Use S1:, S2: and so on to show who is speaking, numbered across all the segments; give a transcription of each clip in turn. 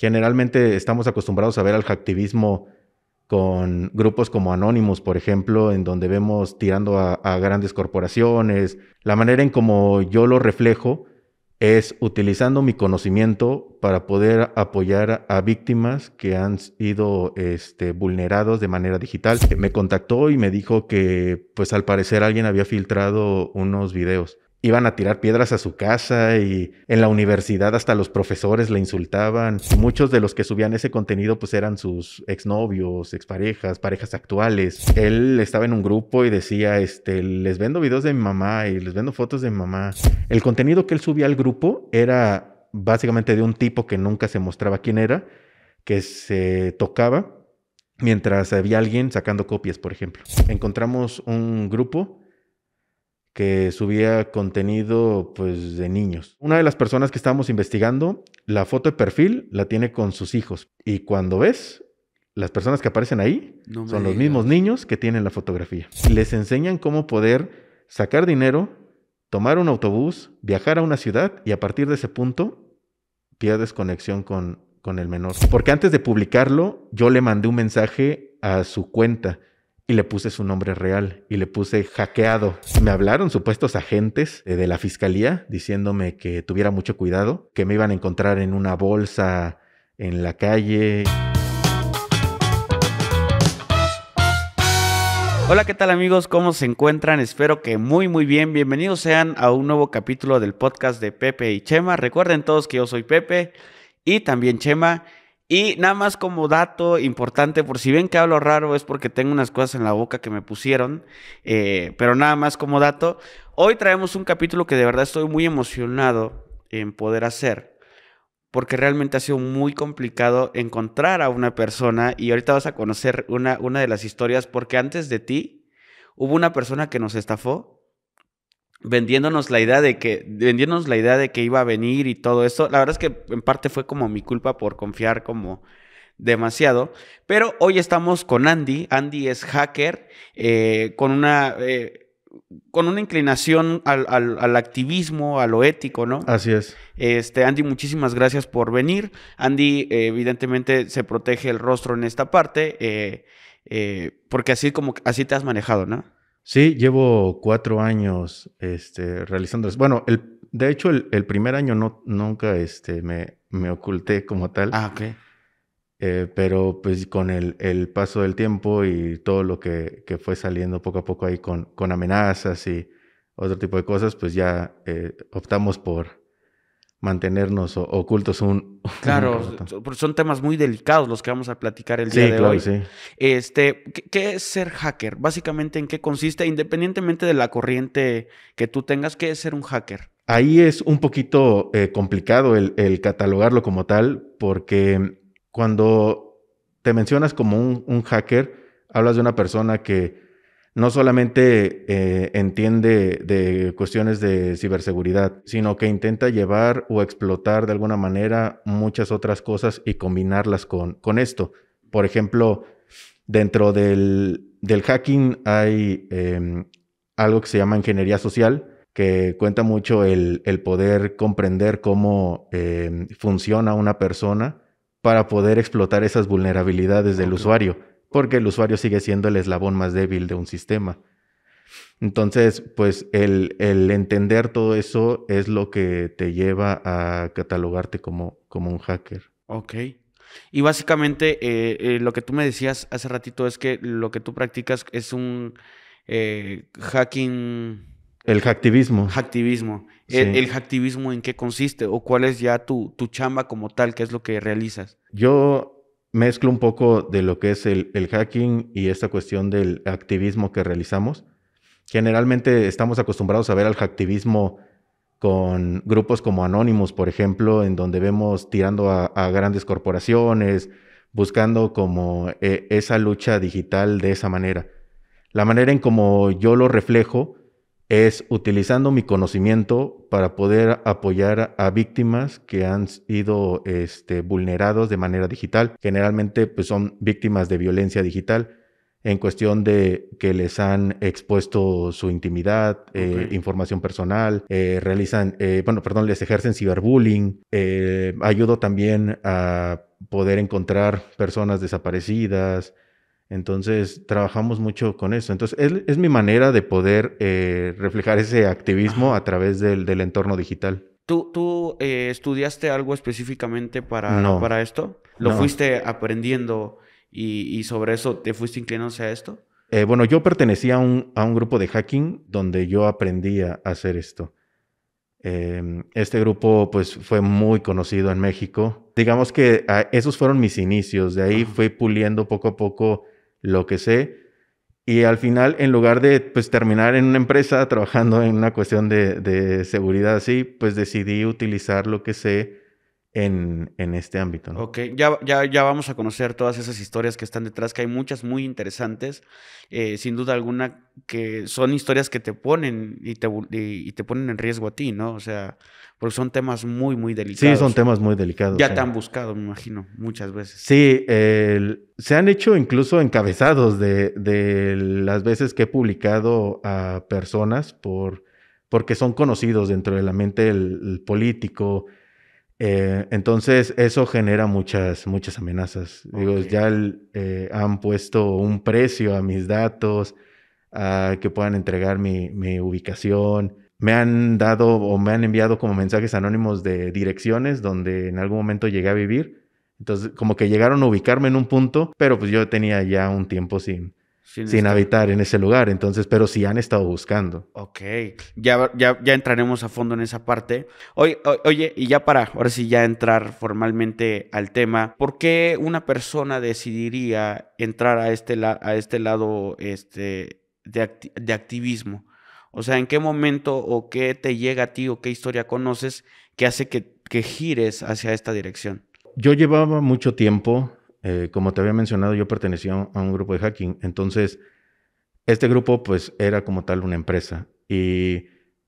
S1: Generalmente estamos acostumbrados a ver al hacktivismo con grupos como Anonymous, por ejemplo, en donde vemos tirando a, grandes corporaciones. La manera en como yo lo reflejo es utilizando mi conocimiento para poder apoyar a víctimas que han sido este, vulnerados de manera digital. Me contactó y me dijo que pues al parecer alguien había filtrado unos videos. Iban a tirar piedras a su casa y en la universidad hasta los profesores le insultaban. Muchos de los que subían ese contenido pues eran sus exnovios, exparejas, parejas actuales. Él estaba en un grupo y decía, este, les vendo videos de mi mamá y les vendo fotos de mi mamá. El contenido que él subía al grupo era básicamente de un tipo que nunca se mostraba quién era, que se tocaba mientras había alguien sacando copias, por ejemplo. Encontramos un grupo que subía contenido pues de niños. Una de las personas que estábamos investigando, la foto de perfil la tiene con sus hijos y cuando ves las personas que aparecen ahí son los mismos niños que tienen la fotografía. Les enseñan cómo poder sacar dinero, tomar un autobús, viajar a una ciudad y a partir de ese punto pierdes conexión con, con el menor. Porque antes de publicarlo, yo le mandé un mensaje a su cuenta y le puse su nombre real y le puse hackeado. Me hablaron supuestos agentes eh, de la fiscalía diciéndome que tuviera mucho cuidado, que me iban a encontrar en una bolsa en la calle.
S2: Hola, ¿qué tal amigos? ¿Cómo se encuentran? Espero que muy muy bien. Bienvenidos sean a un nuevo capítulo del podcast de Pepe y Chema. Recuerden todos que yo soy Pepe y también Chema. Y nada más como dato importante, por si ven que hablo raro es porque tengo unas cosas en la boca que me pusieron, eh, pero nada más como dato, hoy traemos un capítulo que de verdad estoy muy emocionado en poder hacer porque realmente ha sido muy complicado encontrar a una persona y ahorita vas a conocer una, una de las historias porque antes de ti hubo una persona que nos estafó vendiéndonos la idea de que vendiéndonos la idea de que iba a venir y todo esto. La verdad es que en parte fue como mi culpa por confiar como demasiado, pero hoy estamos con Andy. Andy es hacker eh, con una eh, con una inclinación al, al, activismo, a lo ético, ¿no? Así es. Este, Andy, muchísimas gracias por venir. Andy, eh, evidentemente, se protege el rostro en esta parte, porque así como
S1: así te has manejado, ¿no? Sí, llevo cuatro años este, realizando. Bueno, el, de hecho, el, primer año no, nunca este, me, me oculté como tal. Ah, ok. Eh, pero pues con el, paso del tiempo y todo lo que, fue saliendo poco a poco ahí con, con, amenazas y otro tipo de cosas, pues ya eh, optamos por mantenernos ocultos un... Claro,
S2: son temas muy delicados los que vamos a platicar el día de hoy. Sí. Este, ¿qué, es ser hacker? Básicamente, ¿en qué consiste? Independientemente de la corriente que tú tengas, ¿qué es ser un hacker?
S1: Ahí es un poquito eh, complicado el, catalogarlo como tal, porque cuando te mencionas como un hacker, hablas de una persona que no solamente eh, entiende de cuestiones de ciberseguridad, sino que intenta llevar o explotar de alguna manera muchas otras cosas y combinarlas con, con esto. Por ejemplo, dentro del, hacking hay em, algo que se llama ingeniería social, que cuenta mucho el, el poder comprender cómo em, funciona una persona para poder explotar esas vulnerabilidades del usuario porque el usuario sigue siendo el eslabón más débil de un sistema. Entonces, pues el, entender todo eso es lo que te lleva a catalogarte como, como un hacker.
S2: Ok. Y básicamente eh, eh, lo que tú me decías hace ratito es que lo que tú practicas es un eh, hacking...
S1: El hacktivismo. Hacktivismo.
S2: El, hacktivismo en qué consiste o cuál es ya tu, tu chamba como tal, qué es lo que realizas.
S1: Yo mezclo un poco de lo que es el, hacking y esta cuestión del activismo que realizamos. Generalmente estamos acostumbrados a ver al hacktivismo con grupos como Anonymous, por ejemplo, en donde vemos tirando a, grandes corporaciones, buscando como eh, esa lucha digital de esa manera. La manera en como yo lo reflejo es utilizando mi conocimiento para poder apoyar a víctimas que han sido este, vulnerados de manera digital. Generalmente pues, son víctimas de violencia digital en cuestión de que les han expuesto su intimidad, eh, información personal, eh, realizan, eh, bueno, perdón, les ejercen ciberbullying. ayudo también a poder encontrar personas desaparecidas, entonces, trabajamos mucho con eso. Entonces, es, mi manera de poder eh, reflejar ese activismo a través del, entorno digital.
S2: ¿Tú, eh, estudiaste algo específicamente para, para esto? ¿Lo fuiste aprendiendo y, sobre eso te fuiste inclinándose a esto?
S1: Eh, bueno, yo pertenecía a un, a un, grupo de hacking donde yo aprendí a hacer esto. Em, este grupo pues fue muy conocido en México digamos que ah, esos fueron mis inicios. De ahí fui puliendo poco a poco lo que sé. Y al final, en lugar de pues, terminar en una empresa trabajando en una cuestión de, de seguridad así, pues decidí utilizar lo que sé en, este ámbito. Ok,
S2: ya, ya, ya, vamos a conocer todas esas historias que están detrás, que hay muchas muy interesantes, eh, sin duda alguna, que son historias que te ponen y te, y, te ponen en riesgo a ti, ¿no? O sea, porque son temas muy, muy delicados. Sí, son temas muy delicados. Ya te han buscado, me imagino, muchas veces.
S1: Sí, se han hecho incluso encabezados de, las veces que he publicado a personas por, porque son conocidos dentro de la mente del político, eh, entonces, eso genera muchas, muchas amenazas. Digo, ya eh, han puesto un precio a mis datos, a que puedan entregar mi, ubicación. Me han dado o me han enviado como mensajes anónimos de direcciones donde en algún momento llegué a vivir. Entonces, como que llegaron a ubicarme en un punto, pero pues yo tenía ya un tiempo sin, sin, habitar en ese lugar. Entonces, pero sí han estado buscando.
S2: Ok, ya, ya, entraremos a fondo en esa parte. Oye, oye, y ya para, ahora sí, ya entrar formalmente al tema, ¿por qué una persona decidiría entrar a este, a este lado este, de, activismo? O sea, ¿en qué momento o qué te llega a ti o qué historia conoces que hace que, que gires hacia esta dirección?
S1: Yo llevaba mucho tiempo eh, como te había mencionado, yo pertenecía a un grupo de hacking. Entonces, este grupo pues era como tal una empresa. Y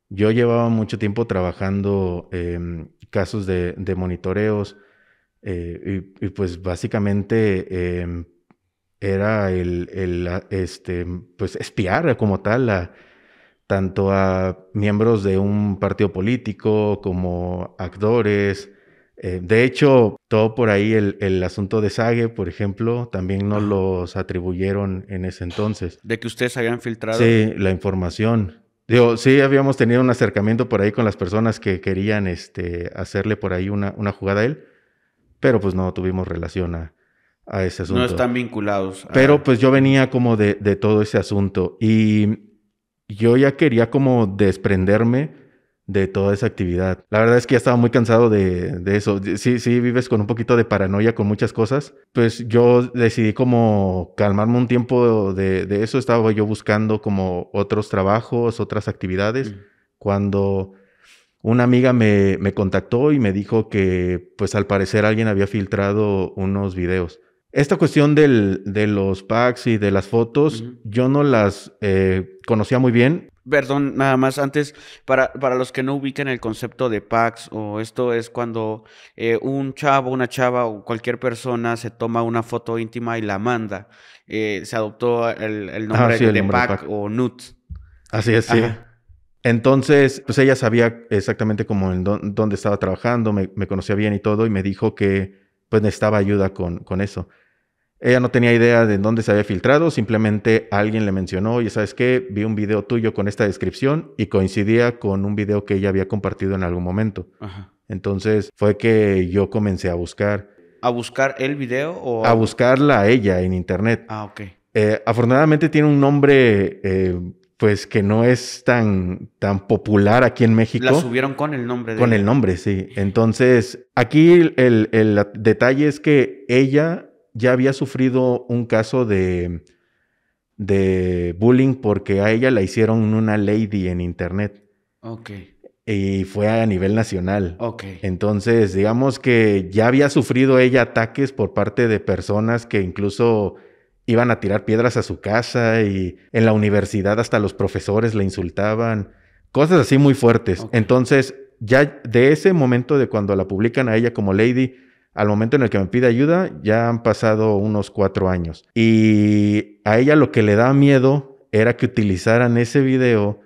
S1: yo llevaba mucho tiempo trabajando en em, casos de, monitoreos. Eh, y, pues básicamente em, era el, este, pues espiar como tal tanto a miembros de un partido político como actores, eh, de hecho, todo por ahí el, el, asunto de Sage, por ejemplo, también nos los atribuyeron en ese entonces. De
S2: que ustedes habían filtrado. Sí,
S1: la información. Digo, sí habíamos tenido un acercamiento por ahí con las personas que querían este, hacerle por ahí una, una jugada a él, pero pues no tuvimos relación a, a ese asunto. No están vinculados. Pero pues yo venía como de, de todo ese asunto y yo ya quería como desprenderme de toda esa actividad. La verdad es que ya estaba muy cansado de, eso. Sí, sí, vives con un poquito de paranoia con muchas cosas. Pues yo decidí como calmarme un tiempo de, eso. Estaba yo buscando como otros trabajos, otras actividades. Cuando una amiga me, me, contactó y me dijo que pues al parecer alguien había filtrado unos videos. Esta cuestión de los packs y de las fotos, yo no las eh, conocía muy bien
S2: Perdón, nada más antes, para, para los que no ubiquen el concepto de PAX, o esto es cuando eh, un chavo, una chava o cualquier persona se toma una foto íntima y la manda. Eh, se adoptó el, ah, nombre, de, pax o NUT. Así es,
S1: Entonces, pues ella sabía exactamente cómo en dónde estaba trabajando, me, me, conocía bien y todo, y me dijo que pues necesitaba ayuda con, con eso. Ella no tenía idea de dónde se había filtrado, simplemente alguien le mencionó, y sabes qué, vi un video tuyo con esta descripción y coincidía con un video que ella había compartido en algún momento. Entonces fue que yo comencé a buscar.
S2: ¿A buscar el video o...? A
S1: buscarla a ella en internet. Ah, ok. Eh, afortunadamente tiene un nombre, eh, pues, que no es tan, tan popular aquí en México. La subieron con el nombre. De con el nombre, sí. Entonces, aquí el detalle es que ella ya había sufrido un caso de, de bullying porque a ella la hicieron una lady en internet. Ok. Y fue a nivel nacional. Ok. Entonces, digamos que ya había sufrido ella ataques por parte de personas que incluso iban a tirar piedras a su casa y en la universidad hasta los profesores la insultaban. Cosas así muy fuertes. Entonces, ya de ese momento de cuando la publican a ella como lady, al momento en el que me pide ayuda, ya han pasado unos cuatro años. Y a ella lo que le da miedo era que utilizaran ese video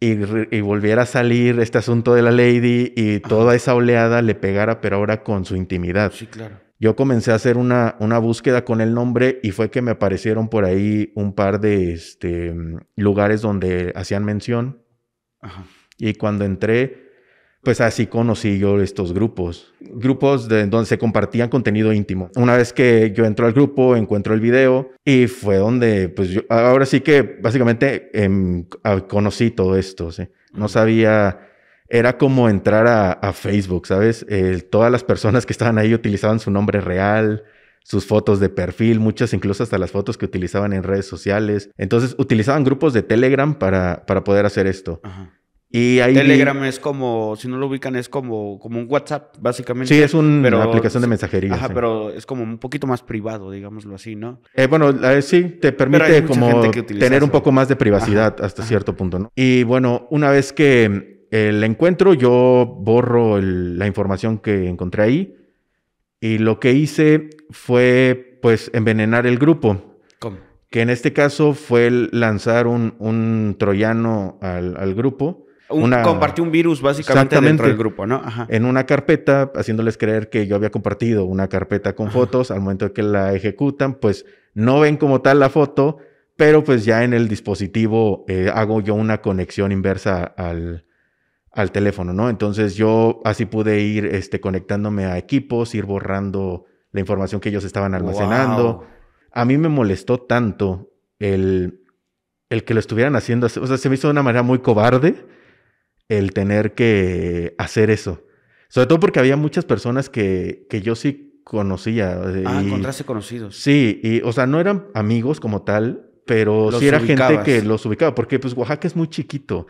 S1: y, volviera a salir este asunto de la lady y toda esa oleada le pegara, pero ahora con su intimidad. Sí, claro. Yo comencé a hacer una, una búsqueda con el nombre y fue que me aparecieron por ahí un par de este, lugares donde hacían mención. Y cuando entré, pues así conocí yo estos grupos, grupos de donde se compartían contenido íntimo. Una vez que yo entro al grupo, encuentro el video y fue donde, pues yo, ahora sí que básicamente em, conocí todo esto, No sabía, era como entrar a, Facebook, ¿sabes? todas las personas que estaban ahí utilizaban su nombre real, sus fotos de perfil, muchas incluso hasta las fotos que utilizaban en redes sociales. Entonces utilizaban grupos de Telegram para, para poder hacer esto. Ajá. Y ahí Telegram
S2: es como, si no lo ubican, es como, como un WhatsApp, básicamente. Sí, es una aplicación de mensajería. Ajá, pero es como un poquito más privado, digámoslo así, ¿no?
S1: Eh, bueno, eh, sí, te permite como tener un poco más de privacidad hasta cierto punto, ¿no? Y bueno, una vez que el eh, encuentro, yo borro la información que encontré ahí. Y lo que hice fue, pues, envenenar el grupo. ¿Cómo? Que en este caso fue lanzar un, un troyano al, al grupo compartí un virus básicamente dentro del grupo, ¿no? Ajá. En una carpeta, haciéndoles creer que yo había compartido una carpeta con fotos, al momento de que la ejecutan, pues no ven como tal la foto, pero pues ya en el dispositivo eh, hago yo una conexión inversa al, al, teléfono, ¿no? Entonces yo así pude ir este, conectándome a equipos, ir borrando la información que ellos estaban almacenando. A mí me molestó tanto el, el que lo estuvieran haciendo, o sea, se me hizo de una manera muy cobarde el tener que hacer eso. Sobre todo porque había muchas personas que, que yo sí conocía. Ah, y, encontraste conocidos. Sí, y o sea, no eran amigos como tal, pero sí era gente que los ubicaba, porque pues Oaxaca es muy chiquito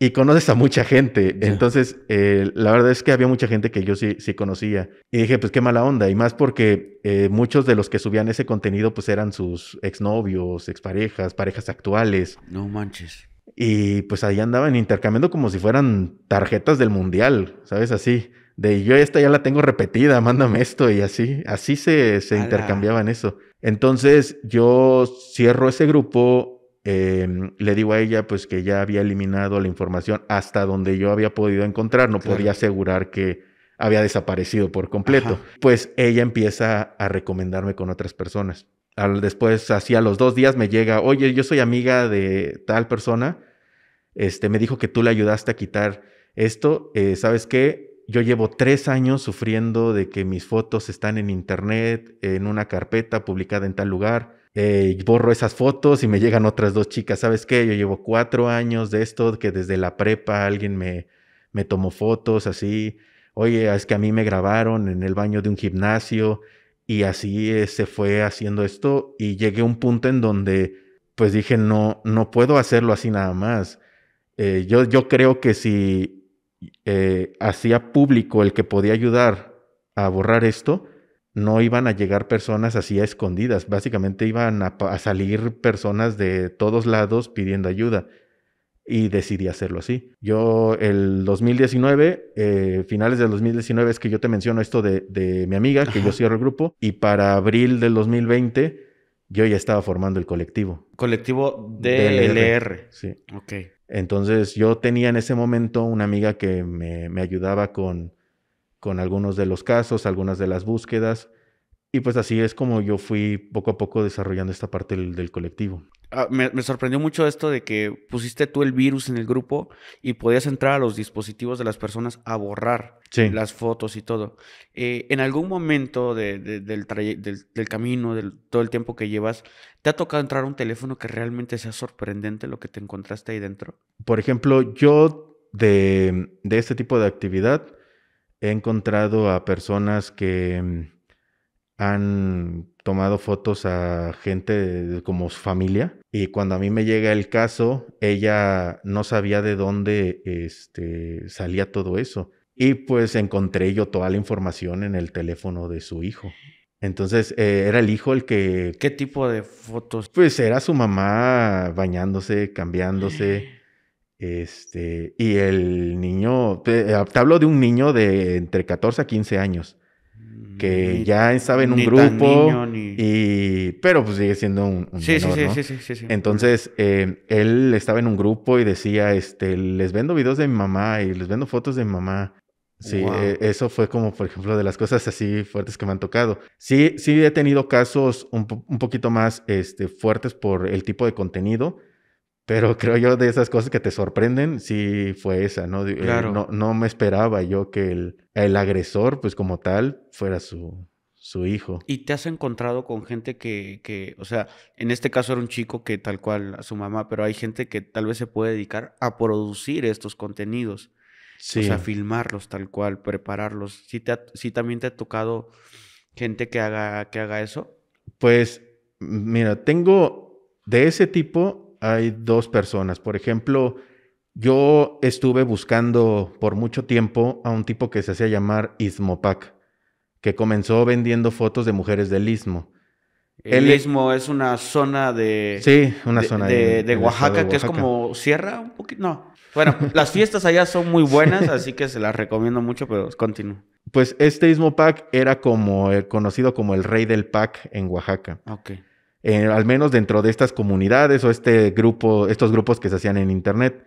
S1: y conoces a mucha gente. Entonces, eh, la verdad es que había mucha gente que yo sí, sí conocía. Y dije, pues qué mala onda. Y más porque eh, muchos de los que subían ese contenido, pues eran sus exnovios, exparejas, parejas actuales. No manches. Y pues ahí andaban intercambiando como si fueran tarjetas del mundial, ¿sabes? Así, de yo esta ya la tengo repetida, mándame esto y así, así se, se intercambiaban eso. Entonces yo cierro ese grupo, em, le digo a ella pues que ya había eliminado la información hasta donde yo había podido encontrar, no podía asegurar que había desaparecido por completo. Pues ella empieza a recomendarme con otras personas. después, así a los dos días me llega, oye, yo soy amiga de tal persona, este, me dijo que tú le ayudaste a quitar esto, eh, ¿sabes qué? Yo llevo tres años sufriendo de que mis fotos están en internet, en una carpeta publicada en tal lugar. Eh, borro esas fotos y me llegan otras dos chicas. ¿Sabes qué? Yo llevo cuatro años de esto, que desde la prepa alguien me, me tomó fotos así. Oye, es que a mí me grabaron en el baño de un gimnasio y así eh, se fue haciendo esto y llegué a un punto en donde pues dije, no, no puedo hacerlo así nada más. Eh, yo, creo que si eh, hacía público el que podía ayudar a borrar esto, no iban a llegar personas así a escondidas, básicamente iban a, salir personas de todos lados pidiendo ayuda y decidí hacerlo así. Yo el 2019, eh, finales del 2019 es que yo te menciono esto de, mi amiga, que yo cierro el grupo, y para abril del 2020 yo ya estaba formando el colectivo.
S2: Colectivo DLR. Sí. Ok.
S1: Entonces yo tenía en ese momento una amiga que me, ayudaba con, con algunos de los casos, algunas de las búsquedas y pues así es como yo fui poco a poco desarrollando esta parte del, colectivo.
S2: Ah, me, sorprendió mucho esto de que pusiste tú el virus en el grupo y podías entrar a los dispositivos de las personas a borrar las fotos y todo. Eh, en algún momento del, del, camino, del todo el tiempo que llevas, ¿te ha tocado entrar a un teléfono que realmente sea sorprendente lo que te encontraste ahí dentro?
S1: Por ejemplo, yo de, de este tipo de actividad he encontrado a personas que mm, han tomado fotos a gente como su familia y cuando a mí me llega el caso, ella no sabía de dónde este, salía todo eso. Y pues encontré yo toda la información en el teléfono de su hijo. Entonces eh, era el hijo el que... ¿Qué tipo de fotos? Pues era su mamá bañándose, cambiándose. Este, y el niño, habló te hablo de un niño de entre 14 a 15 años que ya estaba en un grupo y pero pues sigue siendo un, sí, sí, sí, sí, Entonces eh, él estaba en un grupo y decía, este, les vendo videos de mi mamá y les vendo fotos de mi mamá. Sí, eh, eso fue como, por ejemplo, de las cosas así fuertes que me han tocado. Sí, sí he tenido casos un, un poquito más este, fuertes por el tipo de contenido, pero creo yo de esas cosas que te sorprenden, sí fue esa, ¿no? Eh, claro. no, no, me esperaba yo que el, el, agresor, pues como tal, fuera su, su hijo.
S2: ¿Y te has encontrado con gente que, que, o sea, en este caso era un chico que tal cual a su mamá, pero hay gente que tal vez se puede dedicar a producir estos contenidos? Sí. O sea, filmarlos tal cual, prepararlos. ¿Sí, sí también te ha tocado gente que haga, que haga eso?
S1: Pues, mira, tengo de ese tipo hay dos personas. Por ejemplo, yo estuve buscando por mucho tiempo a un tipo que se hacía llamar Ismopac, que comenzó vendiendo fotos de mujeres del Istmo. El
S2: Istmo es una zona de... Sí, una zona de, de, Oaxaca, que es como sierra un poquito... No, bueno, las fiestas allá son muy buenas, así que se las recomiendo mucho, pero continúo.
S1: Pues este Ismopac era como eh, conocido como el rey del Pac en Oaxaca. Ok. Eh, al menos dentro de estas comunidades o este grupo, estos grupos que se hacían en internet.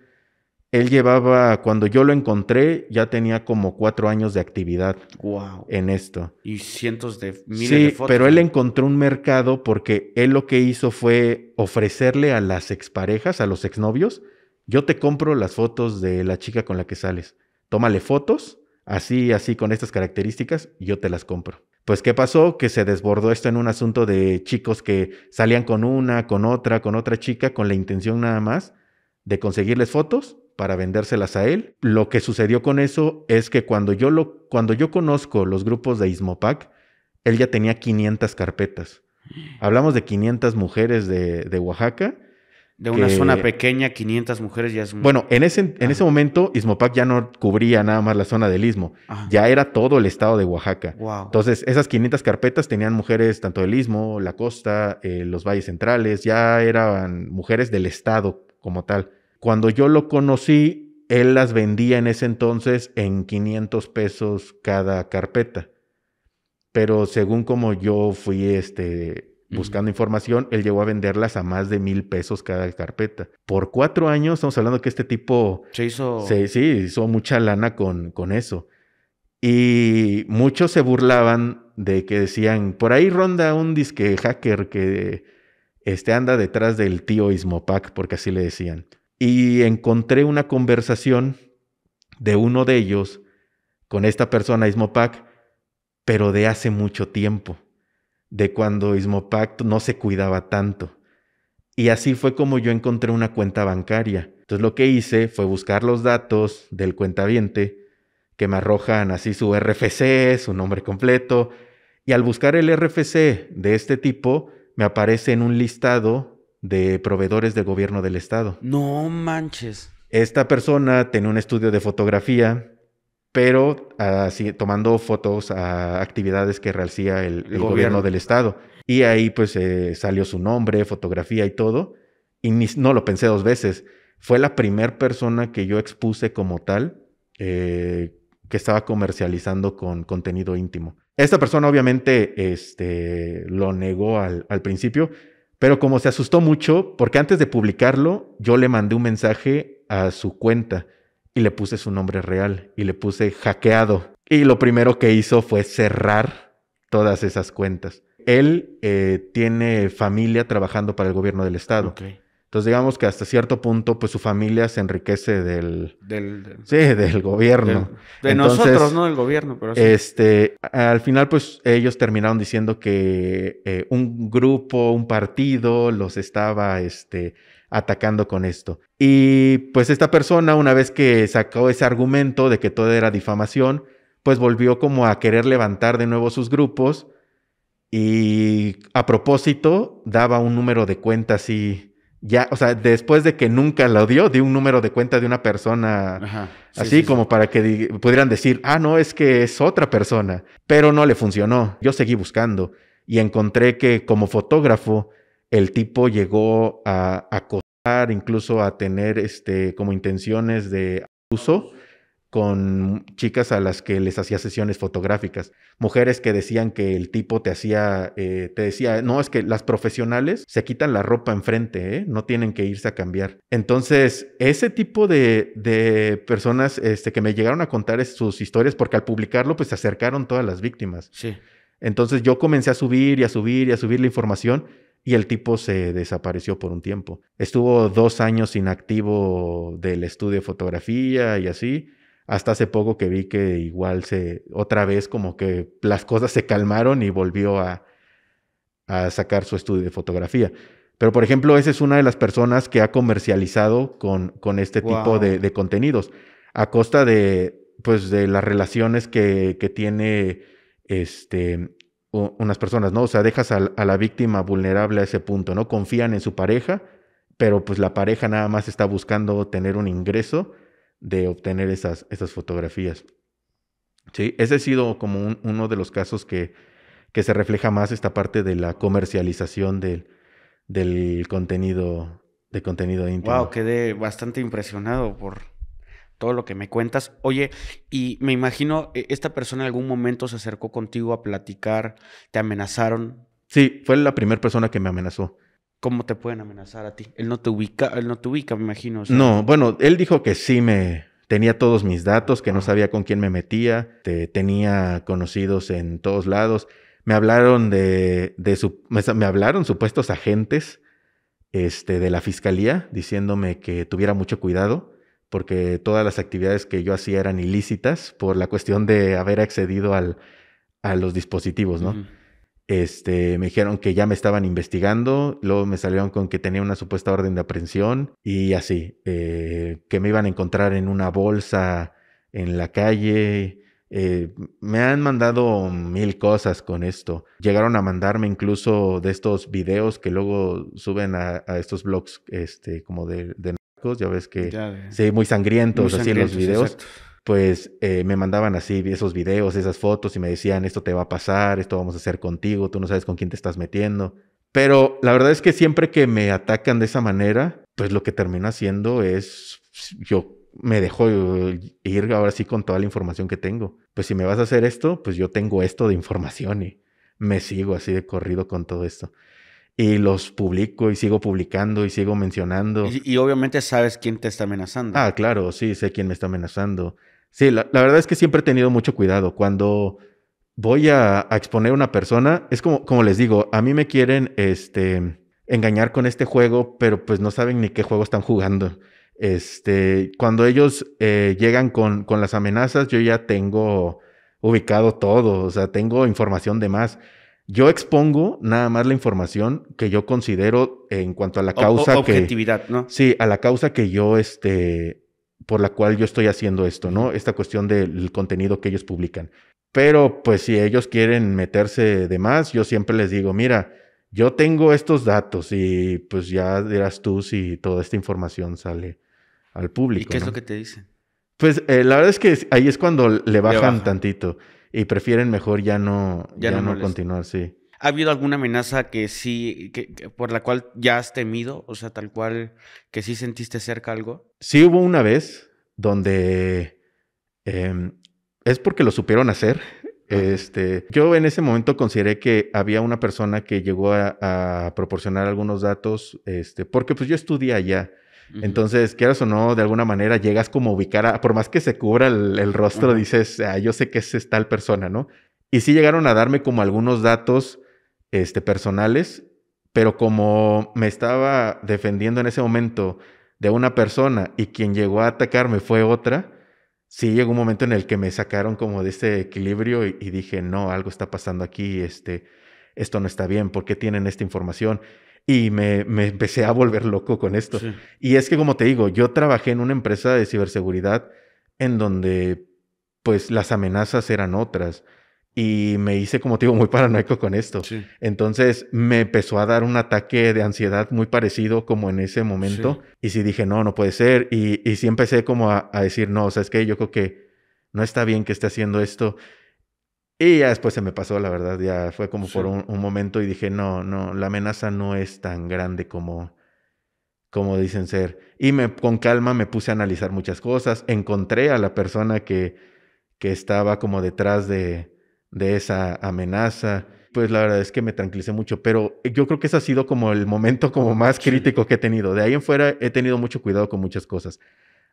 S1: Él llevaba, cuando yo lo encontré, ya tenía como cuatro años de actividad wow. en esto. Y cientos de miles de fotos. Pero él encontró un mercado porque él lo que hizo fue ofrecerle a las exparejas, a los exnovios, yo te compro las fotos de la chica con la que sales. Tómale fotos, así, así, con estas características, y yo te las compro. Pues, ¿qué pasó? Que se desbordó esto en un asunto de chicos que salían con una, con otra, con otra chica, con la intención nada más de conseguirles fotos para vendérselas a él. Lo que sucedió con eso es que cuando yo, lo, cuando yo conozco los grupos de Ismopac, él ya tenía 500 carpetas. Hablamos de 500 mujeres de, de Oaxaca de una zona
S2: pequeña, 500 mujeres ya es... Bueno,
S1: en ese, en ese momento Ismopac ya no cubría nada más la zona del Istmo, ya era todo el estado de Oaxaca. Entonces, esas 500 carpetas tenían mujeres tanto del Istmo, la costa, eh, los valles centrales, ya eran mujeres del estado como tal. Cuando yo lo conocí, él las vendía en ese entonces en 500 pesos cada carpeta. Pero según como yo fui este, buscando información, él llegó a venderlas a más de mil pesos cada carpeta. Por cuatro años, estamos hablando que este tipo...
S2: Se hizo... sí,
S1: hizo mucha lana con, con eso. Y muchos se burlaban de que decían, por ahí ronda un disque hacker que este, anda detrás del tío Ismopac, porque así le decían. Y encontré una conversación de uno de ellos con esta persona, Ismopac, pero de hace mucho tiempo de cuando Ismopact no se cuidaba tanto. Y así fue como yo encontré una cuenta bancaria. Entonces lo que hice fue buscar los datos del cuentaviente que me arrojan así su RFC, su nombre completo, y al buscar el RFC de este tipo me aparece en un listado de proveedores del gobierno del estado.
S2: No manches.
S1: Esta persona tenía un estudio de fotografía, pero así, tomando fotos a actividades que realcía el, gobierno. del estado. Y ahí pues eh, salió su nombre, fotografía y todo. Y no lo pensé dos veces. Fue la primera persona que yo expuse como tal eh, que estaba comercializando con contenido íntimo. Esta persona obviamente este, lo negó al principio, pero como se asustó mucho, porque antes de publicarlo, yo le mandé un mensaje a su cuenta y le puse su nombre real y le puse hackeado. Y lo primero que hizo fue cerrar todas esas cuentas. Él eh, tiene familia trabajando para el gobierno del estado. Entonces digamos que hasta cierto punto pues su familia se enriquece del... del, sí, del gobierno. de nosotros, no del gobierno, pero Este, al final pues ellos terminaron diciendo que eh, un grupo, un partido los estaba este, atacando con esto. Y pues esta persona, una vez que sacó ese argumento de que todo era difamación, pues volvió como a querer levantar de nuevo sus grupos y a propósito daba un número de cuenta así. Ya, o sea, después de que nunca lo dio, di un número de cuenta de una persona así como para que pudieran decir, ah, no, es que es otra persona. Pero no le funcionó. Yo seguí buscando y encontré que como fotógrafo el tipo llegó a acosar, incluso a tener este, como intenciones de abuso con chicas a las que les hacía sesiones fotográficas, mujeres que decían que el tipo te hacía, eh, te decía, no, es que las profesionales se quitan la ropa enfrente, ¿eh? no tienen que irse a cambiar. Entonces, ese tipo de, personas este, que me llegaron a contar sus historias, porque al publicarlo, pues se acercaron todas las víctimas. Sí. Entonces yo comencé a subir y a subir y a subir la información y el tipo se desapareció por un tiempo. Estuvo dos años inactivo del estudio de fotografía y así, hasta hace poco que vi que igual se, otra vez como que las cosas se calmaron y volvió a, sacar su estudio de fotografía. Pero, por ejemplo, esa es una de las personas que ha comercializado con, con este tipo de, de, contenidos, a costa de, pues, de las relaciones que, que tiene este, unas personas, ¿no? O sea, dejas a, la víctima vulnerable a ese punto, ¿no? Confían en su pareja, pero pues la pareja nada más está buscando tener un ingreso de obtener esas, esas fotografías. Sí, ese ha sido como uno de los casos que, que, se refleja más esta parte de la comercialización del, contenido de contenido íntimo. Wow,
S2: quedé bastante impresionado por, todo lo que me cuentas. Oye, y me imagino, eh, esta persona en algún momento se acercó contigo a platicar, te amenazaron.
S1: Sí, fue la primera persona que me amenazó.
S2: ¿Cómo te pueden amenazar a ti? Él no te ubica, él no te ubica, me imagino. no,
S1: bueno, él dijo que sí me tenía todos mis datos, que no sabía con quién me metía, te, tenía conocidos en todos lados. Me hablaron de, su, me hablaron supuestos agentes este, de la fiscalía diciéndome que tuviera mucho cuidado porque todas las actividades que yo hacía eran ilícitas por la cuestión de haber accedido al, a los dispositivos, ¿no? Este, me dijeron que ya me estaban investigando, luego me salieron con que tenía una supuesta orden de aprehensión y así, eh, que me iban a encontrar en una bolsa en la calle. Eh, me han mandado mil cosas con esto. Llegaron a mandarme incluso de estos videos que luego suben a, estos blogs, este, como de ya ves que sí, muy sangrientos, así en los videos. Pues eh, me mandaban así esos videos, esas fotos y me decían, esto te va a pasar, esto vamos a hacer contigo, tú no sabes con quién te estás metiendo. Pero la verdad es que siempre que me atacan de esa manera, pues lo que termino haciendo es, yo me dejo eh, ir ahora sí con toda la información que tengo. Pues si me vas a hacer esto, pues yo tengo esto de información y me sigo así de corrido con todo esto y los publico y sigo publicando y sigo mencionando. Y, obviamente sabes quién te está amenazando. Ah, claro, sí, sé quién me está amenazando. Sí, la, verdad es que siempre he tenido mucho cuidado. Cuando voy a, exponer a una persona, es como, como les digo, a mí me quieren este, engañar con este juego, pero pues no saben ni qué juego están jugando. Este, cuando ellos eh, llegan con, con las amenazas, yo ya tengo ubicado todo, o sea, tengo información de más. Yo expongo nada más la información que yo considero en cuanto a la causa objetividad, ¿no? Sí, a la causa que yo, este, por la cual yo estoy haciendo esto, ¿no? Esta cuestión del contenido que ellos publican. Pero pues si ellos quieren meterse de más, yo siempre les digo, mira, yo tengo estos datos y pues ya dirás tú si toda esta información sale al público. ¿Y qué es lo que te dicen? Pues eh, la verdad es que ahí es cuando le bajan, le bajan. tantito y prefieren mejor ya no, ya, no, continuar, sí.
S2: ¿Ha habido alguna amenaza que sí, que, por la cual ya has temido? O sea, tal cual, que sí sentiste cerca algo.
S1: Sí hubo una vez donde em, es porque lo supieron hacer. Este, yo en ese momento consideré que había una persona que llegó a, a proporcionar algunos datos, este, porque pues yo estudié allá. Entonces, quieras o no, de alguna manera llegas como a ubicar, por más que se cubra el, rostro, dices, ah, yo sé que es tal persona, ¿no? Y sí llegaron a darme como algunos datos este, personales, pero como me estaba defendiendo en ese momento de una persona y quien llegó a atacarme fue otra, sí llegó un momento en el que me sacaron como de ese equilibrio y, dije, no, algo está pasando aquí, este, esto no está bien, ¿por qué tienen esta información? y me, me, empecé a volver loco con esto. Y es que, como te digo, yo trabajé en una empresa de ciberseguridad en donde, pues, las amenazas eran otras. Y me hice, como te digo, muy paranoico con esto. Entonces me empezó a dar un ataque de ansiedad muy parecido como en ese momento. Y sí dije, no, no puede ser. Y, y sí empecé como a, a decir, no, o sea, es que yo creo que no está bien que esté haciendo esto. Y ya después se me pasó, la verdad, ya fue como por un, momento y dije, no, no, la amenaza no es tan grande como, como dicen ser. Y me, con calma me puse a analizar muchas cosas, encontré a la persona que, que estaba como detrás de, de esa amenaza. Pues la verdad es que me tranquilicé mucho, pero yo creo que ese ha sido como el momento como más crítico que he tenido. De ahí en fuera he tenido mucho cuidado con muchas cosas.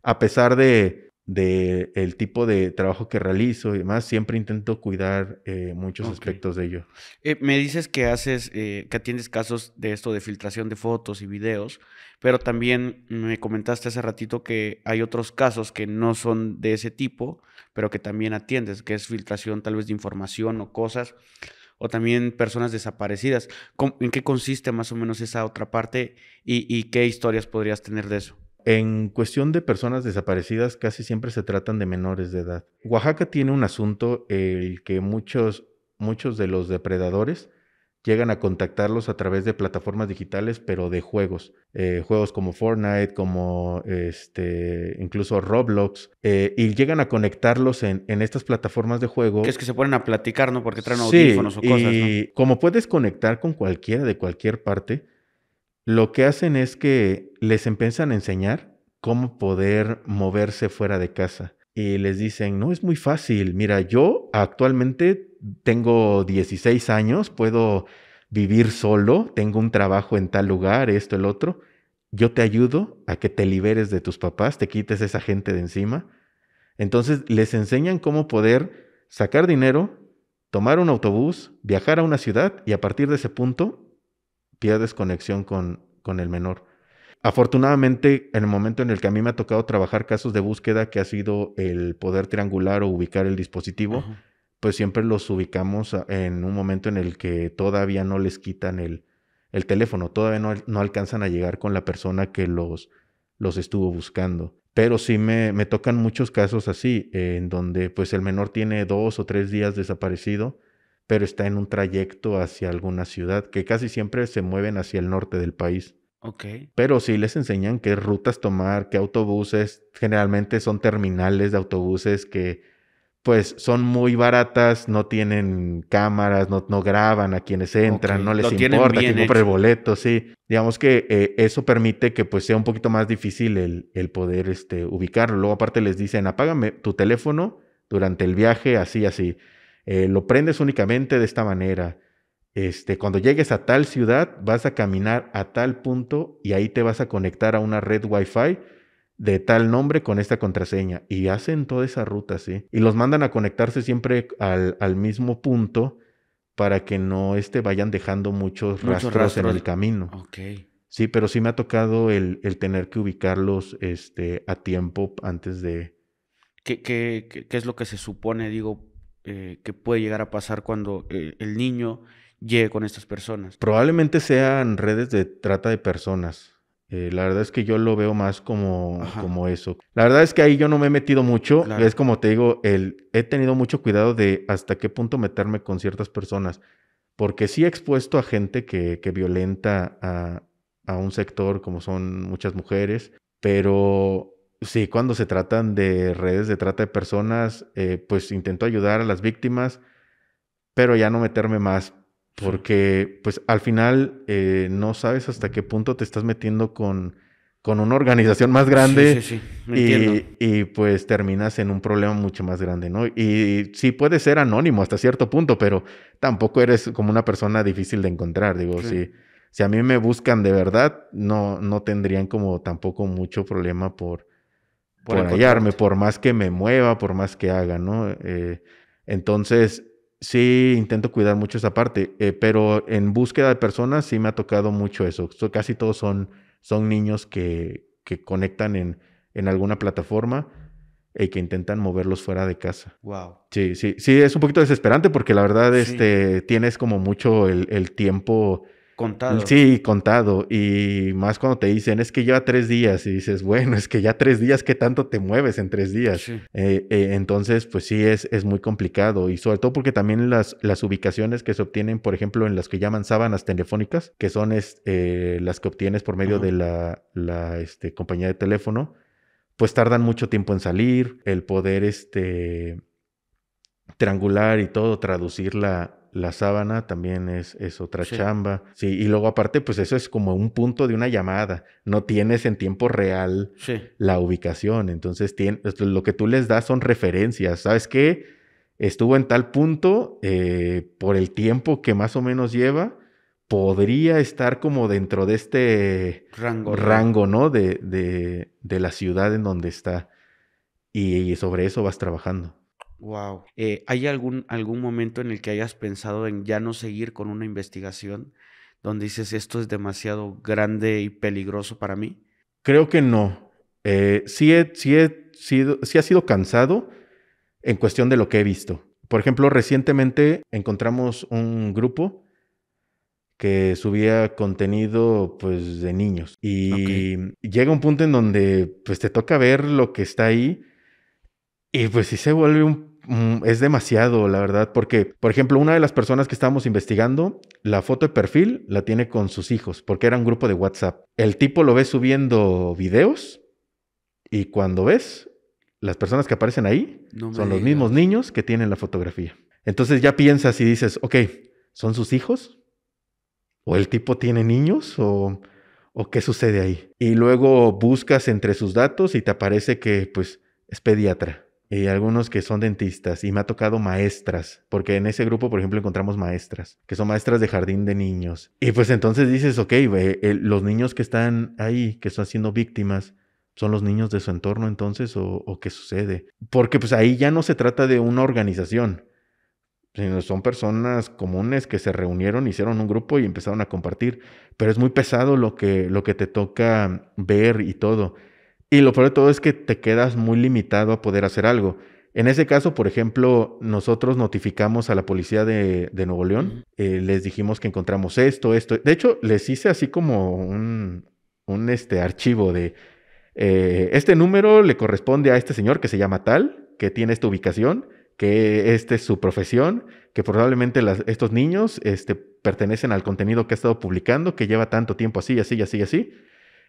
S1: A pesar de, del el tipo de trabajo que realizo y demás, siempre intento cuidar eh, muchos aspectos de ello.
S2: Eh, me dices que haces, eh, que atiendes casos de esto de filtración de fotos y videos, pero también me comentaste hace ratito que hay otros casos que no son de ese tipo, pero que también atiendes, que es filtración tal vez de información o cosas, o también personas desaparecidas. ¿En qué consiste más o menos esa otra parte y qué historias podrías
S1: tener de eso? En cuestión de personas desaparecidas, casi siempre se tratan de menores de edad. Oaxaca tiene un asunto, el que muchos, muchos de los depredadores llegan a contactarlos a través de plataformas digitales, pero de juegos. Eh, juegos como Fortnite, como este, incluso Roblox, eh, y llegan a conectarlos en, estas plataformas de juego. Que es que se ponen a platicar, ¿no? Porque traen audífonos o cosas. Y como puedes conectar con cualquiera de cualquier parte, lo que hacen es que les empiezan a enseñar cómo poder moverse fuera de casa. Y les dicen, no es muy fácil, mira, yo actualmente tengo 16 años, puedo vivir solo, tengo un trabajo en tal lugar, esto, el otro. Yo te ayudo a que te liberes de tus papás, te quites esa gente de encima. Entonces les enseñan cómo poder sacar dinero, tomar un autobús, viajar a una ciudad y a partir de ese punto pierdes conexión con, con el menor. Afortunadamente, en el momento en el que a mí me ha tocado trabajar casos de búsqueda, que ha sido el poder triangular o ubicar el dispositivo, pues siempre los ubicamos en un momento en el que todavía no les quitan el, el teléfono, todavía no, alcanzan a llegar con la persona que los, los estuvo buscando. Pero sí me, tocan muchos casos así, en donde pues el menor tiene dos o tres días desaparecido pero está en un trayecto hacia alguna ciudad, que casi siempre se mueven hacia el norte del país. Ok. Pero sí les enseñan qué rutas tomar, qué autobuses, generalmente son terminales de autobuses que pues son muy baratas, no tienen cámaras, no, graban a quienes entran, no les Lo importa que compren el boleto, sí. Digamos que eh, eso permite que pues sea un poquito más difícil el, poder este, ubicarlo. Luego aparte les dicen, apágame tu teléfono durante el viaje, así, así. Eh, lo prendes únicamente de esta manera. Este, cuando llegues a tal ciudad, vas a caminar a tal punto y ahí te vas a conectar a una red Wi-Fi de tal nombre con esta contraseña. Y hacen toda esa ruta, ¿sí? Y los mandan a conectarse siempre al, mismo punto para que no este, vayan dejando muchos, rastros, en el camino. Ok. Sí, pero sí me ha tocado el, el tener que ubicarlos este, a tiempo antes de...
S2: qué es lo que se supone, digo, eh, que puede llegar a pasar cuando eh, el niño llegue con estas personas.
S1: Probablemente sean redes de trata de personas. Eh, la verdad es que yo lo veo más como, como eso. La verdad es que ahí yo no me he metido mucho. Es como te digo, el, he tenido mucho cuidado de hasta qué punto meterme con ciertas personas. Porque sí he expuesto a gente que, violenta a, a un sector como son muchas mujeres, pero sí, cuando se tratan de redes de trata de personas, eh, pues intento ayudar a las víctimas, pero ya no meterme más, porque pues al final eh, no sabes hasta qué punto te estás metiendo con, con una organización más grande Y, y, pues terminas en un problema mucho más grande, ¿no? Y sí puede ser anónimo hasta cierto punto, pero tampoco eres como una persona difícil de encontrar, digo, si, si a mí me buscan de verdad, no, no tendrían como tampoco mucho problema por por, hallarme, por más que me mueva, por más que haga, ¿no? Eh, entonces, sí intento cuidar mucho esa parte, eh, pero en búsqueda de personas sí me ha tocado mucho eso. casi todos son, son niños que, que conectan en, en alguna plataforma y eh, que intentan moverlos fuera de casa. Wow. Sí, sí, sí, es un poquito desesperante porque la verdad este, tienes como mucho el tiempo Contado. Sí, contado. Y más cuando te dicen, es que lleva tres días. Y dices, bueno, es que ya tres días, ¿qué tanto te mueves en tres días? Eh, eh, entonces, pues sí, es, es muy complicado. Y sobre todo porque también las, las ubicaciones que se obtienen, por ejemplo, en las que llaman sábanas telefónicas, que son es, eh, las que obtienes por medio de la, este, compañía de teléfono, pues tardan mucho tiempo en salir. El poder, este triangular y todo, traducir la, la sábana también es, es otra chamba. Sí, y luego aparte, pues eso es como un punto de una llamada. No tienes en tiempo real la ubicación. Entonces, lo que tú les das son referencias. ¿Sabes qué? Estuvo en tal punto, eh, por el tiempo que más o menos lleva, podría estar como dentro de este rango, rango ¿no? De, de, de la ciudad en donde está. y sobre eso vas trabajando.
S2: Wow. Eh, ¿Hay algún, algún momento en el que hayas pensado en ya no seguir con una investigación donde dices esto es demasiado grande y peligroso para mí?
S1: Creo que no. Eh, sí, sido, ha sido cansado en cuestión de lo que he visto. Por ejemplo, recientemente encontramos un grupo que subía contenido pues de niños y llega un punto en donde pues te toca ver lo que está ahí y pues sí se vuelve un... Mm, es demasiado, la verdad, porque, por ejemplo, una de las personas que estábamos investigando, la foto de perfil la tiene con sus hijos, porque era un grupo de WhatsApp. El tipo lo ve subiendo videos y cuando ves, las personas que aparecen ahí son los mismos niños que tienen la fotografía. Entonces ya piensas y dices, ok, ¿son sus hijos? ¿O el tipo tiene niños? ¿O, ¿O qué sucede ahí? Y luego buscas entre sus datos y te aparece que pues es pediatra y algunos que son dentistas y me ha tocado maestras, porque en ese grupo, por ejemplo, encontramos maestras, que son maestras de jardín de niños. Y pues entonces dices, ok, los niños que están ahí, que están siendo víctimas, son los niños de su entorno entonces o, qué sucede. Porque pues ahí ya no se trata de una organización, sino son personas comunes que se reunieron, hicieron un grupo y empezaron a compartir. Pero es muy pesado lo que, lo que te toca ver y todo. Y lo peor de todo es que te quedas muy limitado a poder hacer algo. En ese caso, por ejemplo, nosotros notificamos a la policía de, Nuevo León, eh, les dijimos que encontramos esto, esto. De hecho, les hice así como un, este, archivo de, eh, este número le corresponde a este señor que se llama tal, que tiene esta ubicación, que esta es su profesión, que probablemente estos niños este, pertenecen al contenido que ha estado publicando, que lleva tanto tiempo así, así, así, así.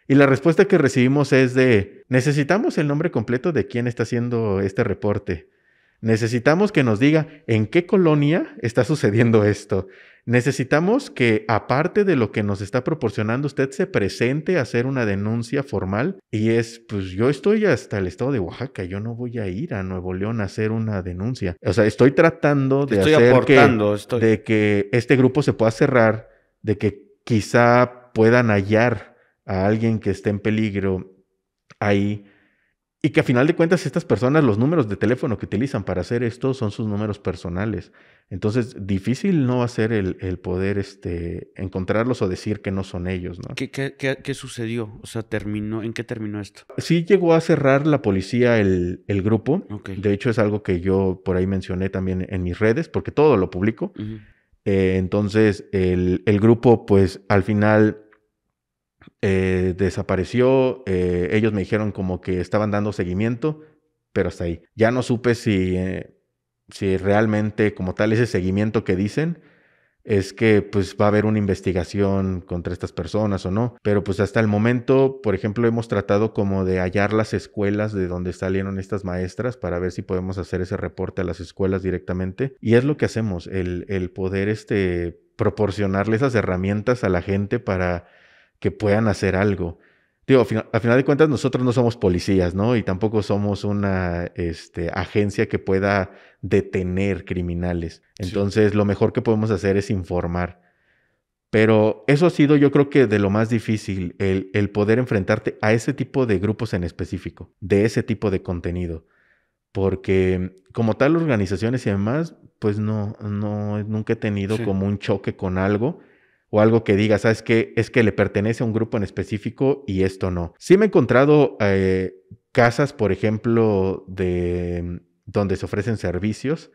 S1: Y la respuesta que recibimos es de, necesitamos el nombre completo de quien está haciendo este reporte. Necesitamos que nos diga en qué colonia está sucediendo esto. Necesitamos que, aparte de lo que nos está proporcionando, usted se presente a hacer una denuncia formal. Y es, pues yo estoy hasta el estado de Oaxaca, yo no voy a ir a Nuevo León a hacer una denuncia. O sea, estoy tratando de hacer de que este grupo se pueda cerrar, de que quizá puedan hallar a alguien que esté en peligro ahí. Y que a final de cuentas estas personas, los números de teléfono que utilizan para hacer esto son sus números personales. Entonces, difícil no va a ser el, poder este, encontrarlos o decir que no son ellos, ¿no?
S2: ¿Qué, sucedió? O sea, terminó, ¿en qué terminó esto?
S1: Sí llegó a cerrar la policía el, grupo. De hecho, es algo que yo por ahí mencioné también en mis redes, porque todo lo publico. Eh, entonces, el, el grupo, pues, al final eh, desapareció, eh, ellos me dijeron como que estaban dando seguimiento, pero hasta ahí. Ya no supe si, eh, si realmente como tal ese seguimiento que dicen es que pues va a haber una investigación contra estas personas o no, pero pues hasta el momento, por ejemplo, hemos tratado como de hallar las escuelas de donde salieron estas maestras para ver si podemos hacer ese reporte a las escuelas directamente y es lo que hacemos, el, el poder este proporcionarle esas herramientas a la gente para que puedan hacer algo. Digo, a final de cuentas nosotros no somos policías, ¿no? Y tampoco somos una este, agencia que pueda detener criminales. Entonces, lo mejor que podemos hacer es informar. Pero eso ha sido yo creo que de lo más difícil, el, poder enfrentarte a ese tipo de grupos en específico, de ese tipo de contenido. Porque como tal, organizaciones y demás, pues no, no, nunca he tenido como un choque con algo o algo que diga, ¿sabes que Es que le pertenece a un grupo en específico y esto no. Sí me he encontrado eh, casas, por ejemplo, de mm, donde se ofrecen servicios,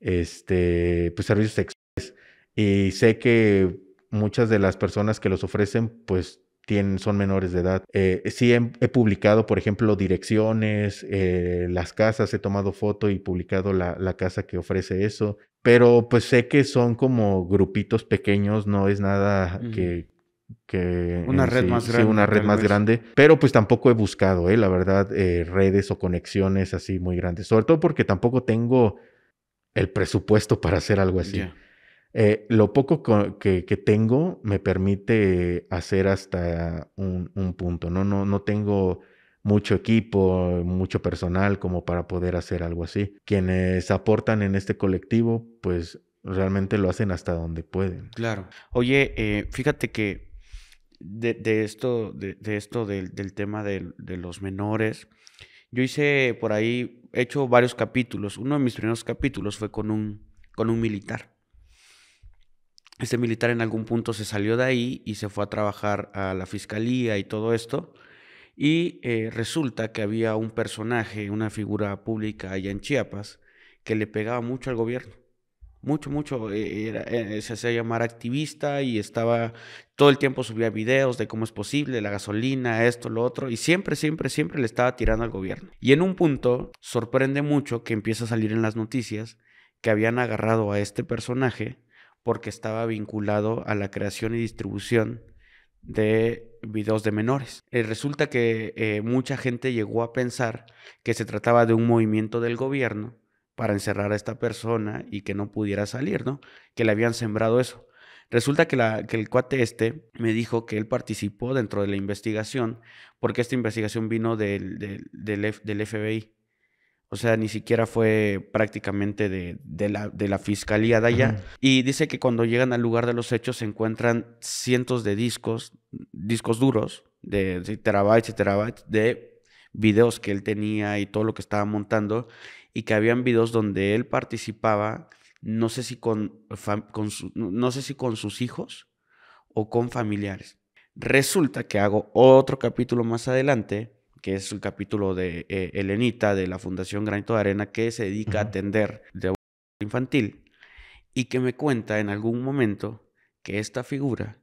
S1: este, pues servicios sexuales. Y sé que muchas de las personas que los ofrecen, pues tienen, son menores de edad. Eh, sí he, publicado, por ejemplo, direcciones, eh, las casas, he tomado foto y publicado la, casa que ofrece eso. Pero pues sé que son como grupitos pequeños, no es nada que, que una red más grande. Sí, una red más grande. Pero pues tampoco he buscado, ¿eh? la verdad, eh, redes o conexiones así muy grandes. Sobre todo porque tampoco tengo el presupuesto para hacer algo así. Eh, lo poco que, tengo me permite hacer hasta un, punto, ¿no? No, no tengo mucho equipo, mucho personal como para poder hacer algo así. Quienes aportan en este colectivo, pues realmente lo hacen hasta donde pueden.
S2: Claro. Oye, eh, fíjate que de, esto, de, esto del, tema de, los menores, yo hice por ahí, he hecho varios capítulos. Uno de mis primeros capítulos fue con un, con un militar. Este militar en algún punto se salió de ahí y se fue a trabajar a la fiscalía y todo esto. Y eh, resulta que había un personaje, una figura pública allá en Chiapas, que le pegaba mucho al gobierno. Mucho, mucho. Eh, eh, se hacía llamar activista y estaba todo el tiempo subía videos de cómo es posible, la gasolina, esto, lo otro. Y siempre, siempre, siempre le estaba tirando al gobierno. Y en un punto sorprende mucho que empieza a salir en las noticias que habían agarrado a este personaje porque estaba vinculado a la creación y distribución de videos de menores. Eh, resulta que eh, mucha gente llegó a pensar que se trataba de un movimiento del gobierno para encerrar a esta persona y que no pudiera salir, ¿no? Que le habían sembrado eso. Resulta que, el cuate este me dijo que él participó dentro de la investigación, porque esta investigación vino del, del FBI. O sea, ni siquiera fue prácticamente de, la, fiscalía de allá. Y dice que cuando llegan al lugar de los hechos se encuentran cientos de discos, discos duros, de, terabytes y terabytes, de videos que él tenía y todo lo que estaba montando. Y que habían videos donde él participaba, no sé si con sus hijos o con familiares. Resulta que hago otro capítulo más adelante que es un capítulo de eh, Elenita de la Fundación Granito de Arena que se dedica a atender de infantil y que me cuenta en algún momento que esta figura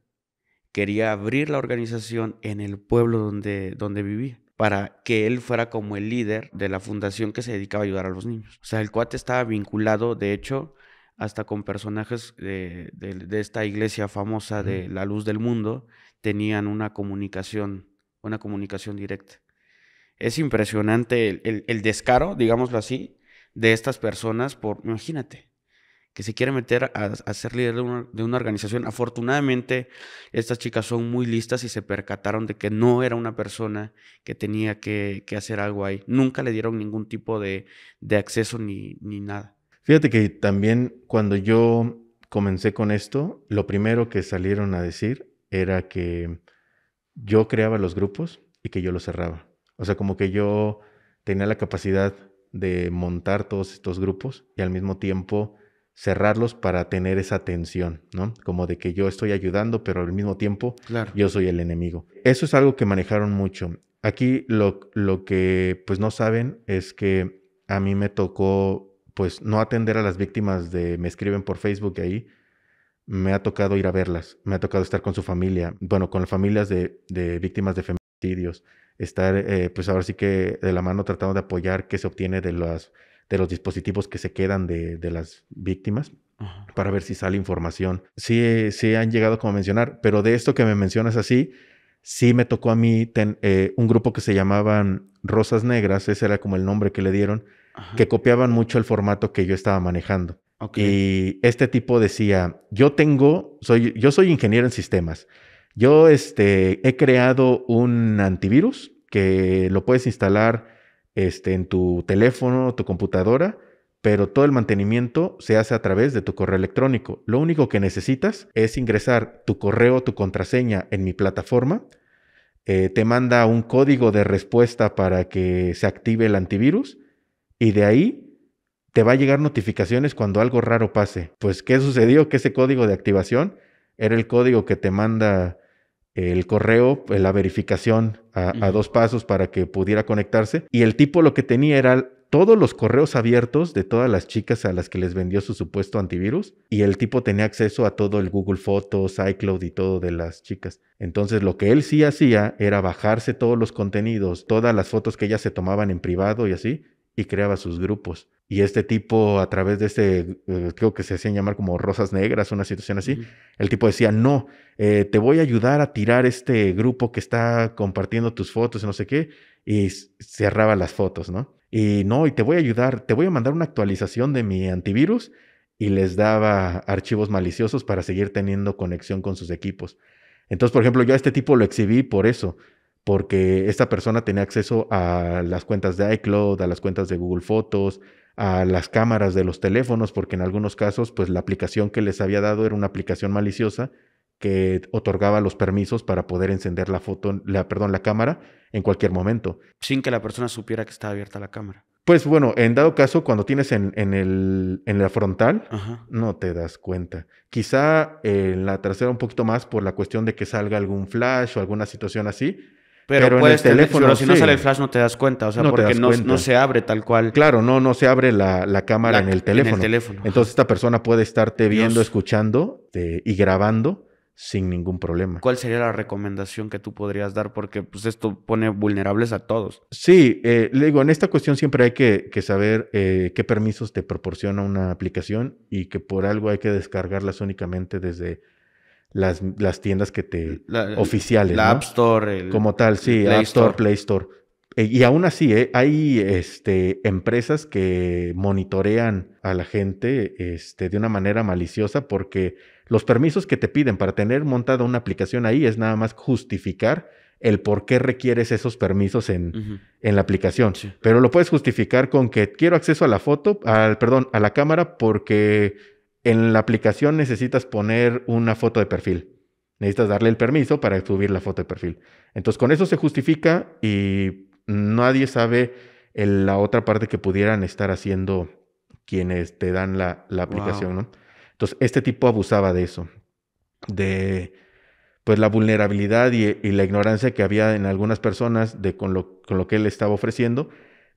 S2: quería abrir la organización en el pueblo donde, donde vivía para que él fuera como el líder de la fundación que se dedicaba a ayudar a los niños. O sea, el cuate estaba vinculado, de hecho, hasta con personajes de, de esta iglesia famosa de La Luz del Mundo, tenían una comunicación, una comunicación directa es impresionante el, descaro, digámoslo así, de estas personas por, imagínate, que se quiere meter a, ser líder de una, organización. Afortunadamente, estas chicas son muy listas y se percataron de que no era una persona que tenía que, hacer algo ahí. Nunca le dieron ningún tipo de, acceso ni, ni,
S1: nada. Fíjate que también cuando yo comencé con esto, lo primero que salieron a decir era que yo creaba los grupos y que yo los cerraba. O sea, como que yo tenía la capacidad de montar todos estos grupos y al mismo tiempo cerrarlos para tener esa tensión, ¿no? Como de que yo estoy ayudando, pero al mismo tiempo yo soy el enemigo. Eso es algo que manejaron mucho. Aquí lo, lo que pues no saben es que a mí me tocó pues no atender a las víctimas de me escriben por Facebook ahí, me ha tocado ir a verlas, me ha tocado estar con su familia, bueno, con las familias de, de víctimas de feminicidios, estar, eh, pues ahora sí que de la mano tratando de apoyar qué se obtiene de, las, de los dispositivos que se quedan de, de las víctimas para ver si sale información. Sí, sí han llegado como a mencionar, pero de esto que me mencionas así, sí me tocó a mí eh, un grupo que se llamaban Rosas Negras, ese era como el nombre que le dieron, que copiaban mucho el formato que yo estaba manejando. Y este tipo decía, yo tengo, soy, yo soy ingeniero en sistemas, yo este, he creado un antivirus que lo puedes instalar este, en tu teléfono, tu computadora, pero todo el mantenimiento se hace a través de tu correo electrónico. Lo único que necesitas es ingresar tu correo, tu contraseña en mi plataforma. Eh, te manda un código de respuesta para que se active el antivirus y de ahí te va a llegar notificaciones cuando algo raro pase. Pues, ¿qué sucedió? Que ese código de activación era el código que te manda el correo, pues, la verificación a, dos pasos para que pudiera conectarse. Y el tipo lo que tenía era todos los correos abiertos de todas las chicas a las que les vendió su supuesto antivirus. Y el tipo tenía acceso a todo el Google Fotos, iCloud y todo de las chicas. Entonces lo que él sí hacía era bajarse todos los contenidos, todas las fotos que ellas se tomaban en privado y así, y creaba sus grupos. Y este tipo, a través de este, eh, creo que se hacían llamar como rosas negras, una situación así, el tipo decía, no, eh, te voy a ayudar a tirar este grupo que está compartiendo tus fotos y no sé qué, y cerraba las fotos, ¿no? Y no, y te voy a ayudar, te voy a mandar una actualización de mi antivirus y les daba archivos maliciosos para seguir teniendo conexión con sus equipos. Entonces, por ejemplo, yo a este tipo lo exhibí por eso, porque esta persona tenía acceso a las cuentas de iCloud, a las cuentas de Google Fotos, a las cámaras de los teléfonos, porque en algunos casos, pues la aplicación que les había dado era una aplicación maliciosa que otorgaba los permisos para poder encender la foto, la, perdón, la cámara en cualquier momento.
S2: Sin que la persona supiera que estaba abierta la cámara.
S1: Pues bueno, en dado caso, cuando tienes en, el, en la frontal, no te das cuenta. Quizá en la trasera un poquito más por la cuestión de que salga algún flash o alguna situación así, pero, teléfono, si no sale el flash no te das cuenta, o sea, porque no, se abre tal cual. Claro, no, no se abre la, cámara en, el teléfono. teléfono. Entonces esta persona puede estarte viendo, escuchando eh, y grabando sin ningún problema.
S2: ¿Cuál sería la recomendación que tú podrías dar? Porque pues, esto pone vulnerables a todos.
S1: Sí, eh, le digo, en esta cuestión siempre hay que, saber eh, qué permisos te proporciona una aplicación y que por algo hay que descargarlas únicamente desde las, las tiendas que te Oficiales, oficiales. La App Store. El, como tal, sí, Play App Store, Play Store. E, y aún así, ¿eh? hay este, empresas que monitorean a la gente este, de una manera maliciosa porque los permisos que te piden para tener montada una aplicación ahí es nada más justificar el por qué requieres esos permisos en, en la aplicación. Pero lo puedes justificar con que quiero acceso a la foto, al, perdón, a la cámara porque en la aplicación necesitas poner una foto de perfil. Necesitas darle el permiso para subir la foto de perfil. Entonces, con eso se justifica y nadie sabe la otra parte que pudieran estar haciendo quienes te dan la, aplicación, ¿no? Entonces, este tipo abusaba de eso, de pues la vulnerabilidad y, la ignorancia que había en algunas personas de con lo, con lo que él estaba ofreciendo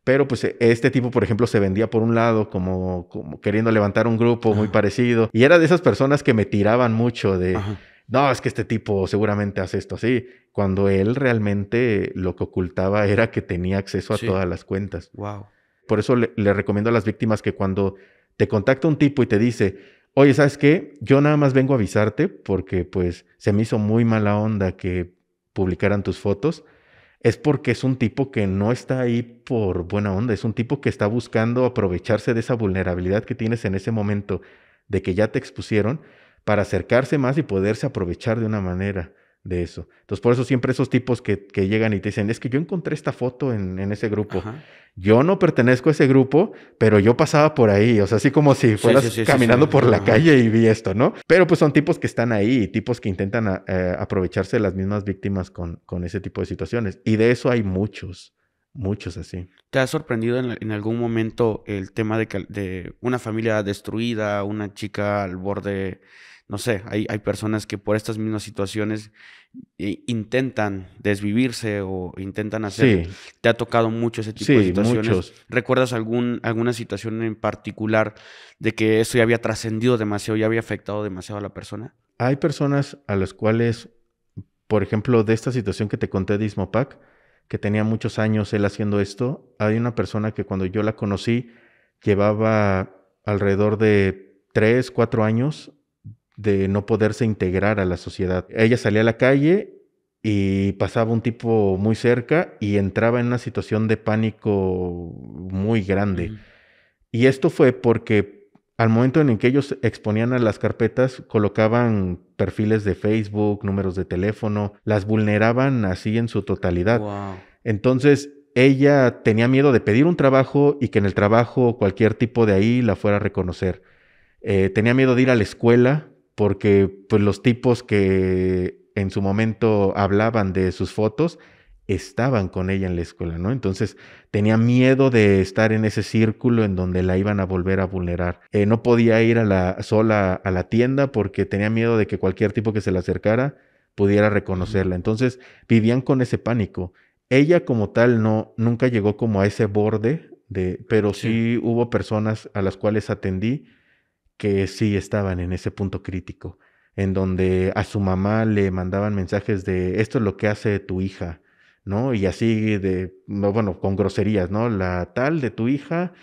S1: pero pues e, este tipo, por ejemplo, se vendía por un lado como, queriendo levantar un grupo muy parecido. Y era de esas personas que me tiraban mucho de, no, es que este tipo seguramente hace esto así. Cuando él realmente lo que ocultaba era que tenía acceso a todas las cuentas. Wow. Por eso le, le recomiendo a las víctimas que cuando te contacta un tipo y te dice, oye, ¿sabes qué? Yo nada más vengo a avisarte porque pues se me hizo muy mala onda que publicaran tus fotos es porque es un tipo que no está ahí por buena onda, es un tipo que está buscando aprovecharse de esa vulnerabilidad que tienes en ese momento de que ya te expusieron para acercarse más y poderse aprovechar de una manera de eso. Entonces, por eso siempre esos tipos que, llegan y te dicen, es que yo encontré esta foto en, ese grupo. Yo no pertenezco a ese grupo, pero yo pasaba por ahí, o sea, así como si fueras caminando por la calle y vi esto, ¿no? Pero pues son tipos que están ahí tipos que intentan eh, aprovecharse de las mismas víctimas con, con ese tipo de situaciones. Y de eso hay muchos. Muchos así.
S2: ¿Te ha sorprendido en, algún momento el tema de, de una familia destruida, una chica al borde no sé, hay, hay personas que por estas mismas situaciones eh, intentan desvivirse o intentan hacer. Sí. ¿Te ha tocado mucho ese tipo de situaciones? ¿Recuerdas algún, alguna situación en particular de que eso ya había trascendido demasiado, ya había afectado demasiado a la persona?
S1: Hay personas a las cuales, por ejemplo, de esta situación que te conté de Ismopac, que tenía muchos años él haciendo esto, hay una persona que cuando yo la conocí llevaba alrededor de tres, cuatro años de no poderse integrar a la sociedad. Ella salía a la calle y pasaba un tipo muy cerca y entraba en una situación de pánico muy grande. Y esto fue porque al momento en que ellos exponían a las carpetas, colocaban perfiles de Facebook, números de teléfono, las vulneraban así en su totalidad. Entonces, ella tenía miedo de pedir un trabajo y que en el trabajo cualquier tipo de ahí la fuera a reconocer. Eh, tenía miedo de ir a la escuela porque pues, los tipos que en su momento hablaban de sus fotos estaban con ella en la escuela, ¿no? Entonces tenía miedo de estar en ese círculo en donde la iban a volver a vulnerar. Eh, no podía ir a la, sola a la tienda porque tenía miedo de que cualquier tipo que se le acercara pudiera reconocerla. Entonces vivían con ese pánico. Ella como tal no, nunca llegó como a ese borde, de, pero sí hubo personas a las cuales atendí que sí estaban en ese punto crítico, en donde a su mamá le mandaban mensajes de esto es lo que hace tu hija, ¿no? Y así de, bueno, con groserías, ¿no? La tal de tu hija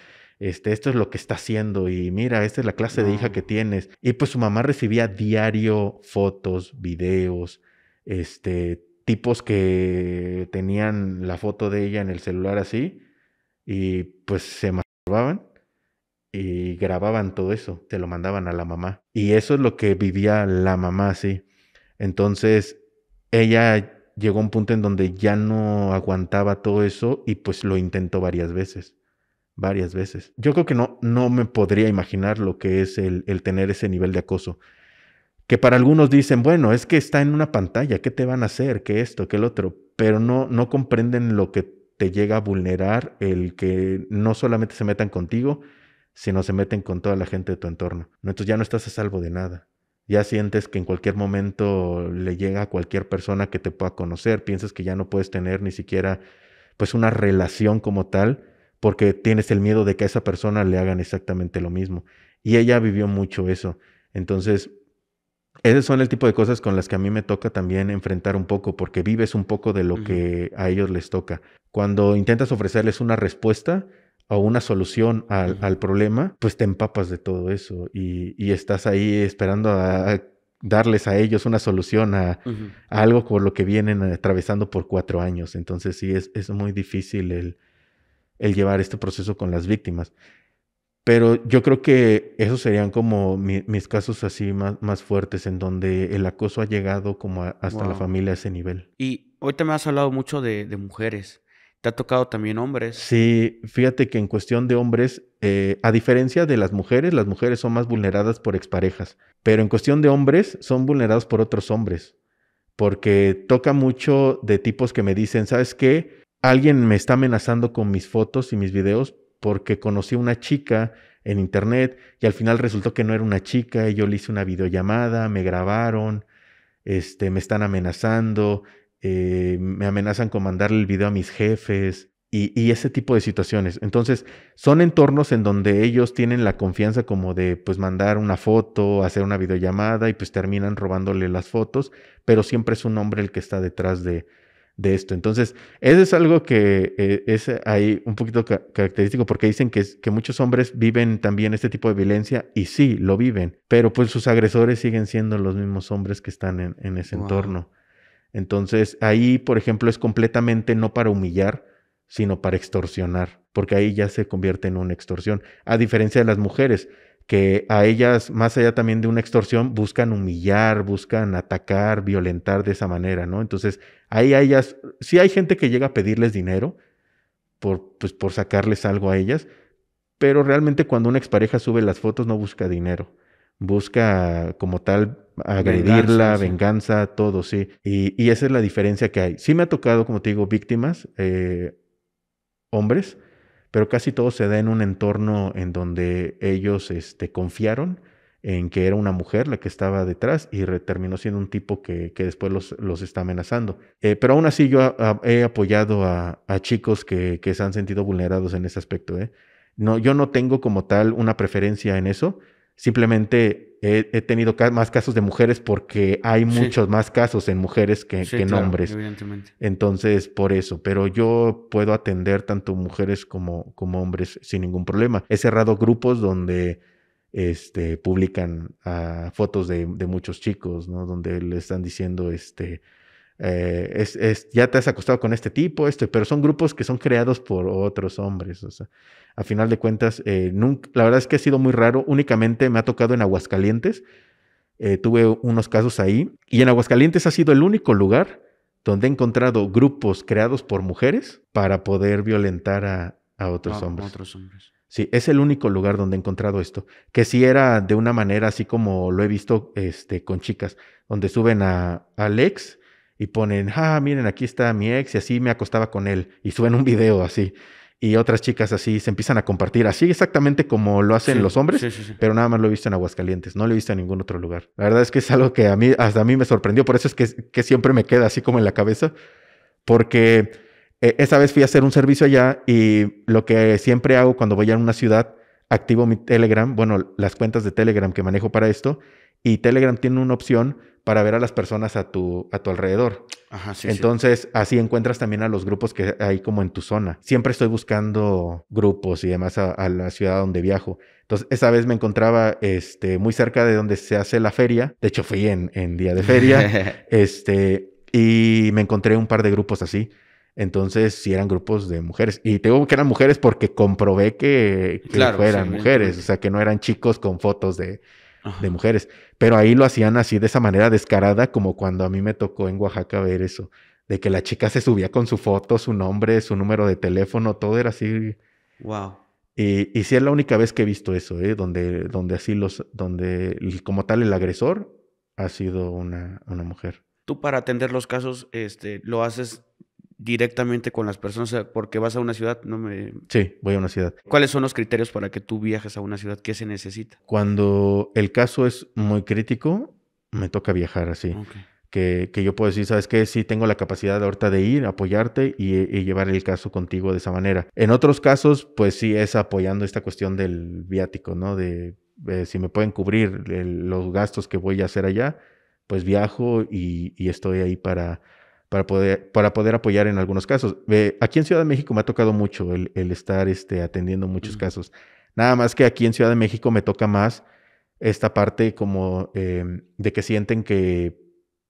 S1: este, esto es lo que está haciendo y mira, esta es la clase de hija que tienes. Y pues su mamá recibía diario fotos, videos, este, tipos que tenían la foto de ella en el celular así y pues se masturbaban y grababan todo eso, te lo mandaban a la mamá. Y eso es lo que vivía la mamá, sí. Entonces, ella llegó a un punto en donde ya no aguantaba todo eso y pues lo intentó varias veces, varias veces. Yo creo que no, no me podría imaginar lo que es el, tener ese nivel de acoso. Que para algunos dicen, bueno, es que está en una pantalla, ¿qué te van a hacer? ¿Qué esto? ¿Qué el otro? Pero no, no comprenden lo que te llega a vulnerar el que no solamente se metan contigo, no se meten con toda la gente de tu entorno. Entonces ya no estás a salvo de nada. Ya sientes que en cualquier momento le llega a cualquier persona que te pueda conocer, piensas que ya no puedes tener ni siquiera pues una relación como tal porque tienes el miedo de que a esa persona le hagan exactamente lo mismo. Y ella vivió mucho eso. Entonces, esos son el tipo de cosas con las que a mí me toca también enfrentar un poco, porque vives un poco de lo que a ellos les toca. Cuando intentas ofrecerles una respuesta, o una solución al, problema, pues te empapas de todo eso y, estás ahí esperando a, darles a ellos una solución a, algo por lo que vienen atravesando por cuatro años. Entonces sí, es, muy difícil el, llevar este proceso con las víctimas. Pero yo creo que esos serían como mis casos así más, fuertes en donde el acoso ha llegado como hasta la familia a ese nivel.
S2: Y hoy te me has hablado mucho de mujeres. ¿Te ha tocado también hombres?
S1: Sí, fíjate que en cuestión de hombres, eh, a diferencia de las mujeres, las mujeres son más vulneradas por exparejas, pero en cuestión de hombres son vulnerados por otros hombres, porque toca mucho de tipos que me dicen, ¿sabes qué? Alguien me está amenazando con mis fotos y mis videos porque conocí a una chica en internet y al final resultó que no era una chica y yo le hice una videollamada, me grabaron, este, me están amenazando eh, me amenazan con mandarle el video a mis jefes y, ese tipo de situaciones. Entonces, son entornos en donde ellos tienen la confianza como de pues mandar una foto, hacer una videollamada y pues terminan robándole las fotos, pero siempre es un hombre el que está detrás de, esto. Entonces, eso es algo que eh, es ahí un poquito característico porque dicen que, que muchos hombres viven también este tipo de violencia y sí, lo viven, pero pues sus agresores siguen siendo los mismos hombres que están en, ese entorno. Entonces ahí, por ejemplo, es completamente no para humillar, sino para extorsionar, porque ahí ya se convierte en una extorsión, a diferencia de las mujeres, que a ellas, más allá también de una extorsión, buscan humillar, buscan atacar, violentar de esa manera, ¿no? Entonces, ahí a ellas, sí hay gente que llega a pedirles dinero por, pues, por sacarles algo a ellas, pero realmente cuando una expareja sube las fotos no busca dinero, busca como tal agredirla, venganza, venganza todo, sí. Y, y, esa es la diferencia que hay. Sí me ha tocado, como te digo, víctimas, eh, hombres, pero casi todo se da en un entorno en donde ellos este, confiaron en que era una mujer la que estaba detrás y terminó siendo un tipo que, que después los, los, está amenazando. Eh, pero aún así yo he apoyado a, chicos que, que, se han sentido vulnerados en ese aspecto. ¿eh? No, yo no tengo como tal una preferencia en eso. Simplemente he, tenido más casos de mujeres porque hay muchos más casos en mujeres que, en hombres. Entonces, por eso, pero yo puedo atender tanto mujeres como, como hombres sin ningún problema. He cerrado grupos donde este, publican ah, fotos de, de, muchos chicos, ¿no? Donde le están diciendo, este, eh, es, ya te has acostado con este tipo, esto, pero son grupos que son creados por otros hombres. O sea, a final de cuentas, eh, la verdad es que ha sido muy raro, únicamente me ha tocado en Aguascalientes, eh, tuve unos casos ahí, y en Aguascalientes ha sido el único lugar donde he encontrado grupos creados por mujeres para poder violentar a, otros hombres. Sí, es el único lugar donde he encontrado esto. Que si era de una manera así como lo he visto este, con chicas, donde suben a, a Alex y ponen, ah, miren, aquí está mi ex y así me acostaba con él y suben un video así. Y otras chicas así se empiezan a compartir, así exactamente como lo hacen los hombres, pero nada más lo he visto en Aguascalientes, no lo he visto en ningún otro lugar. La verdad es que es algo que a mí, hasta a mí me sorprendió, por eso es que, que siempre me queda así como en la cabeza, porque eh, esa vez fui a hacer un servicio allá y lo que siempre hago cuando voy a una ciudad, activo mi Telegram, bueno, las cuentas de Telegram que manejo para esto, y Telegram tiene una opción para ver a las personas a tu, a tu alrededor. Ajá, sí, Entonces, así encuentras también a los grupos que hay como en tu zona. Siempre estoy buscando grupos y demás a, la ciudad donde viajo. Entonces, esa vez me encontraba este, muy cerca de donde se hace la feria. De hecho, fui en, día de feria. este, y me encontré un par de grupos así. Entonces, sí eran grupos de mujeres. Y tengo que eran mujeres porque comprobé que, eran, fueran mujeres. Pues. O sea, que no eran chicos con fotos de, de mujeres. Pero ahí lo hacían así de esa manera descarada, como cuando a mí me tocó en Oaxaca ver eso, de que la chica se subía con su foto, su nombre, su número de teléfono, todo era así. Wow. Y, y sí es la única vez que he visto eso, ¿eh? donde, donde así los, donde como tal el agresor ha sido una, una mujer.
S2: Tú para atender los casos, este, lo haces directamente con las personas? Porque vas a una ciudad, no me... Sí, voy a una ciudad. ¿Cuáles son los criterios para que tú viajes a una ciudad? ¿Qué se necesita?
S1: Cuando el caso es muy crítico, me toca viajar así. Que, que, yo puedo decir, ¿sabes qué? Sí, tengo la capacidad ahorita de ir, apoyarte y, llevar el caso contigo de esa manera. En otros casos, pues sí, es apoyando esta cuestión del viático, ¿no? De eh, si me pueden cubrir los gastos que voy a hacer allá, pues viajo y estoy ahí para, para poder, para poder apoyar en algunos casos. aquí en Ciudad de México me ha tocado mucho el, estar este, atendiendo muchos casos. Nada más que aquí en Ciudad de México me toca más esta parte como em, de que sienten que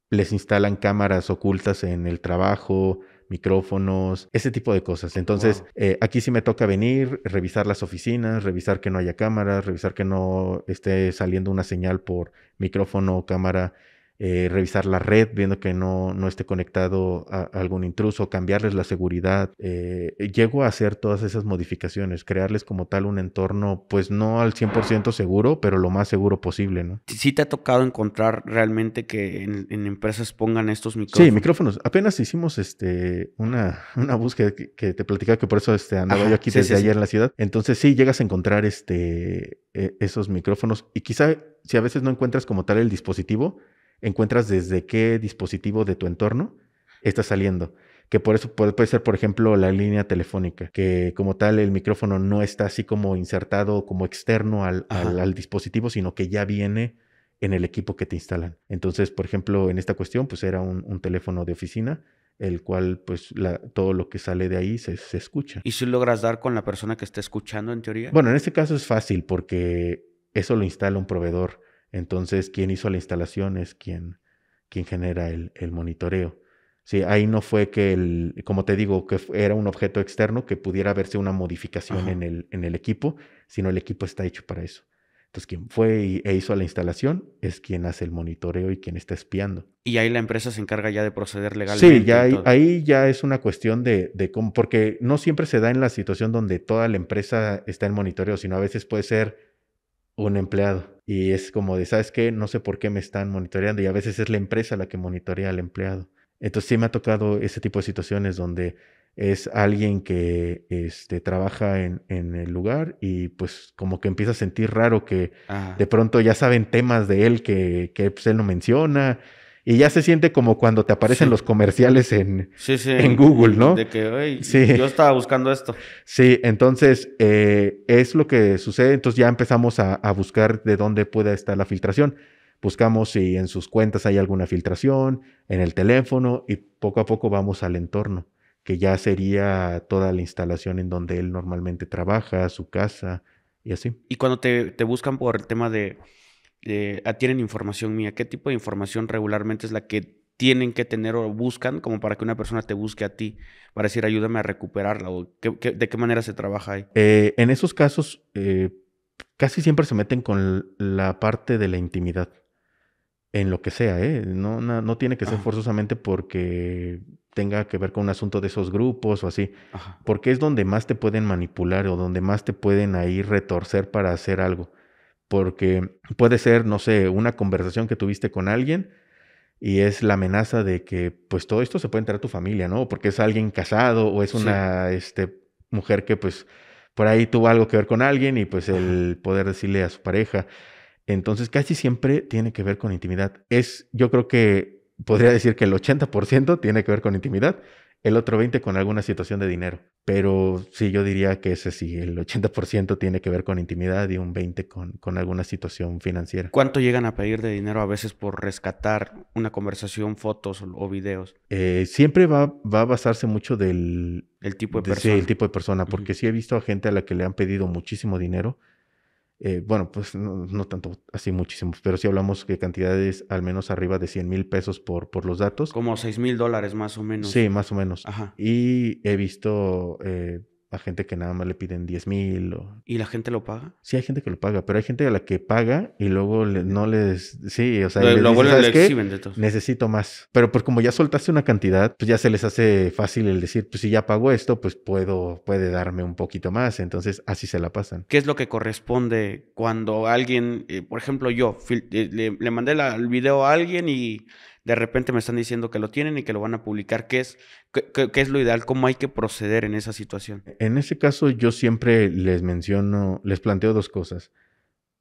S1: les instalan cámaras ocultas en el trabajo, micrófonos, ese tipo de cosas. Entonces, eh, aquí sí me toca venir, revisar las oficinas, revisar que no haya cámaras, revisar que no esté saliendo una señal por micrófono, o cámara, eh, revisar la red, viendo que no, no esté conectado a, algún intruso, cambiarles la seguridad. Eh, llego a hacer todas esas modificaciones, crearles como tal un entorno, pues no al 100% seguro, pero lo más seguro posible, ¿no?
S2: ¿Sí te ha tocado encontrar realmente que en, empresas pongan estos micrófonos? Sí, micrófonos.
S1: Apenas hicimos este, una, búsqueda que, te platicaba que por eso este, andaba yo aquí desde ayer en la ciudad. Entonces sí, llegas a encontrar este, e, esos micrófonos y quizá si a veces no encuentras como tal el dispositivo, encuentras desde qué dispositivo de tu entorno está saliendo. Que por eso puede, ser, por ejemplo, la línea telefónica, que como tal el micrófono no está así como insertado, como externo al, dispositivo, sino que ya viene en el equipo que te instalan. Entonces, por ejemplo, en esta cuestión, pues era un, teléfono de oficina, el cual, pues, todo lo que sale de ahí se, se, escucha.
S2: ¿Y si logras dar con la persona que está escuchando, en teoría? Bueno,
S1: en este caso es fácil porque eso lo instala un proveedor. Entonces, quien hizo la instalación es quien, quien genera el, monitoreo. Sí, ahí no fue que el, como te digo, que era un objeto externo que pudiera verse una modificación en el, en el equipo, sino el equipo está hecho para eso. Entonces, quien fue e hizo la instalación es quien hace el monitoreo y quien está espiando.
S2: Y ahí la empresa se encarga ya de proceder legalmente. Sí, ya
S1: ahí ya es una cuestión de, de, cómo, porque no siempre se da en la situación donde toda la empresa está en monitoreo, sino a veces puede ser un empleado. Y es como de, ¿sabes qué? No sé por qué me están monitoreando y a veces es la empresa la que monitorea al empleado. Entonces sí me ha tocado ese tipo de situaciones donde es alguien que este, trabaja en, en, el lugar y pues como que empieza a sentir raro que de pronto ya saben temas de él que, que pues, él no menciona y ya se siente como cuando te aparecen los comerciales en, Google, ¿no? De que, oye, yo estaba
S2: buscando esto.
S1: Sí, entonces eh, es lo que sucede. Entonces ya empezamos a, buscar de dónde pueda estar la filtración. Buscamos si en sus cuentas hay alguna filtración, en el teléfono, y poco a poco vamos al entorno, que ya sería toda la instalación en donde él normalmente trabaja, su casa, y así.
S2: Y cuando te buscan por el tema de eh, ah, tienen información mía? ¿Qué tipo de información regularmente es la que tienen que tener o buscan como para que una persona te busque a ti para decir ayúdame a recuperarla o de qué manera se trabaja ahí?
S1: Eh, en esos casos eh, casi siempre se meten con la parte de la intimidad en lo que sea, ¿eh? no, tiene que ser forzosamente porque tenga que ver con un asunto de esos grupos o así, porque es donde más te pueden manipular o donde más te pueden ahí retorcer para hacer algo porque puede ser, no sé, una conversación que tuviste con alguien y es la amenaza de que pues todo esto se puede entrar a tu familia, ¿no? Porque es alguien casado o es una este, mujer que pues por ahí tuvo algo que ver con alguien y pues el poder decirle a su pareja. Entonces casi siempre tiene que ver con intimidad. Es, yo creo que podría decir que el 80% tiene que ver con intimidad el otro 20 con alguna situación de dinero. Pero sí, yo diría que ese sí, el 80% tiene que ver con intimidad y un 20 con, con alguna situación financiera.
S2: ¿Cuánto llegan a pedir de dinero a veces por rescatar una conversación, fotos o, videos?
S1: Eh, siempre va, a basarse mucho del... El tipo de, persona. Sí, el tipo de persona, porque sí he visto a gente a la que le han pedido muchísimo dinero eh, bueno, pues no, tanto así muchísimo, pero sí hablamos de cantidades al menos arriba de 100 mil pesos por, por los
S2: datos. Como 6 mil dólares más o menos. Sí, más o menos. Ajá.
S1: Y he visto eh, a gente que nada más le piden 10 mil. O... ¿Y la gente lo paga? Sí, hay gente que lo paga, pero hay gente a la que paga y luego no les... Sí, o sea, lo, necesito más. Pero pues como ya soltaste una cantidad, pues ya se les hace fácil el decir, pues si ya pago esto, pues puedo, puede darme un poquito más. Entonces así se la pasan.
S2: ¿Qué es lo que corresponde cuando alguien, eh, por ejemplo yo, eh, le, mandé el video a alguien y de repente me están diciendo que lo tienen y que lo van a publicar. ¿Qué es, lo ideal? ¿Cómo hay que proceder en esa situación?
S1: En ese caso yo siempre les menciono, les planteo dos cosas.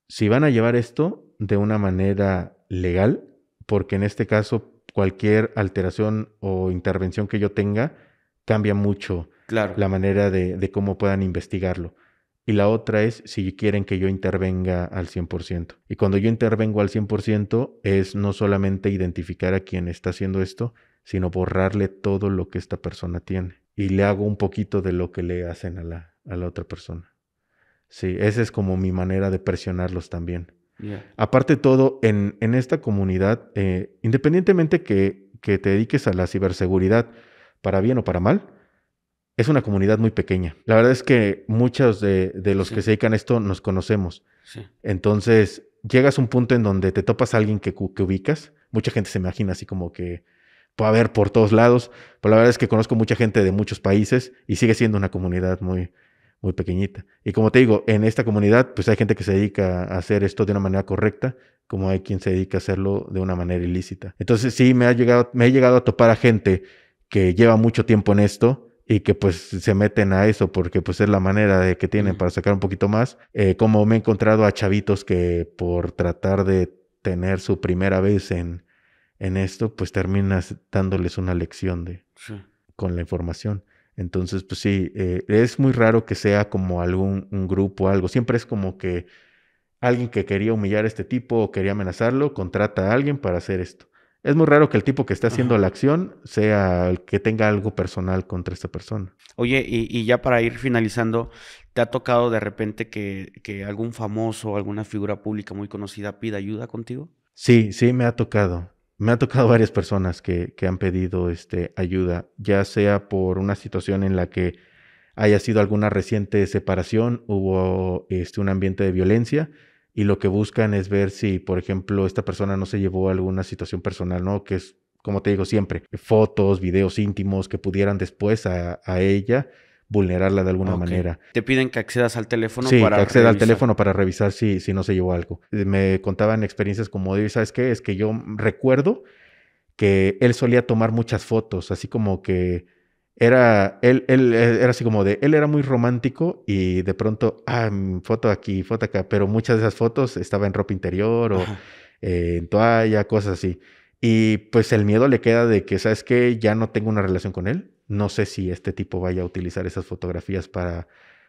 S1: Si van a llevar esto de una manera legal, porque en este caso cualquier alteración o intervención que yo tenga cambia mucho la manera de, cómo puedan investigarlo y la otra es si quieren que yo intervenga al 100%. Y cuando yo intervengo al 100% es no solamente identificar a quien está haciendo esto, sino borrarle todo lo que esta persona tiene. Y le hago un poquito de lo que le hacen a la, a la otra persona. Sí, esa es como mi manera de presionarlos también. Aparte de todo, en, en esta comunidad, eh, independientemente que, que te dediques a la ciberseguridad, para bien o para mal, es una comunidad muy pequeña. La verdad es que muchos de, los que se dedican a esto nos conocemos. Entonces, llegas a un punto en donde te topas a alguien que, ubicas. Mucha gente se imagina así como que puede haber por todos lados, pero la verdad es que conozco mucha gente de muchos países y sigue siendo una comunidad muy, muy pequeñita. Y como te digo, en esta comunidad, pues hay gente que se dedica a hacer esto de una manera correcta, como hay quien se dedica a hacerlo de una manera ilícita. Entonces, sí, me, ha llegado, me he llegado a topar a gente que lleva mucho tiempo en esto y que pues se meten a eso porque pues es la manera de que tienen para sacar un poquito más. Eh, como me he encontrado a chavitos que por tratar de tener su primera vez en, en esto, pues terminas dándoles una lección de, con la información. Entonces, pues sí, eh, es muy raro que sea como algún grupo o algo. Siempre es como que alguien que quería humillar a este tipo o quería amenazarlo, contrata a alguien para hacer esto. Es muy raro que el tipo que está haciendo la acción sea el que tenga algo personal contra esta persona.
S2: Oye, y, ya para ir finalizando, ¿te ha tocado de repente que, algún famoso, alguna figura pública muy conocida pida ayuda contigo?
S1: Sí, sí, me ha tocado. Me ha tocado varias personas que, que han pedido este, ayuda, ya sea por una situación en la que haya sido alguna reciente separación, hubo este, un ambiente de violencia y lo que buscan es ver si, por ejemplo, esta persona no se llevó a alguna situación personal, ¿no? Que es, como te digo siempre, fotos, videos íntimos que pudieran después a, ella vulnerarla de alguna manera.
S2: Te piden que accedas al teléfono sí, para que acceda al teléfono
S1: para revisar si, si no se llevó algo. Eh, me contaban experiencias como de, ¿sabes qué? Es que yo recuerdo que él solía tomar muchas fotos, así como que era, él, él, eh, era así como de, él era muy romántico y de pronto, ah, mm, foto aquí, foto acá, pero muchas de esas fotos estaba en ropa interior o en toalla, cosas así. Y pues el miedo le queda de que, ¿sabes qué? Ya no tengo una relación con él. No sé si este tipo vaya a utilizar esas fotografías para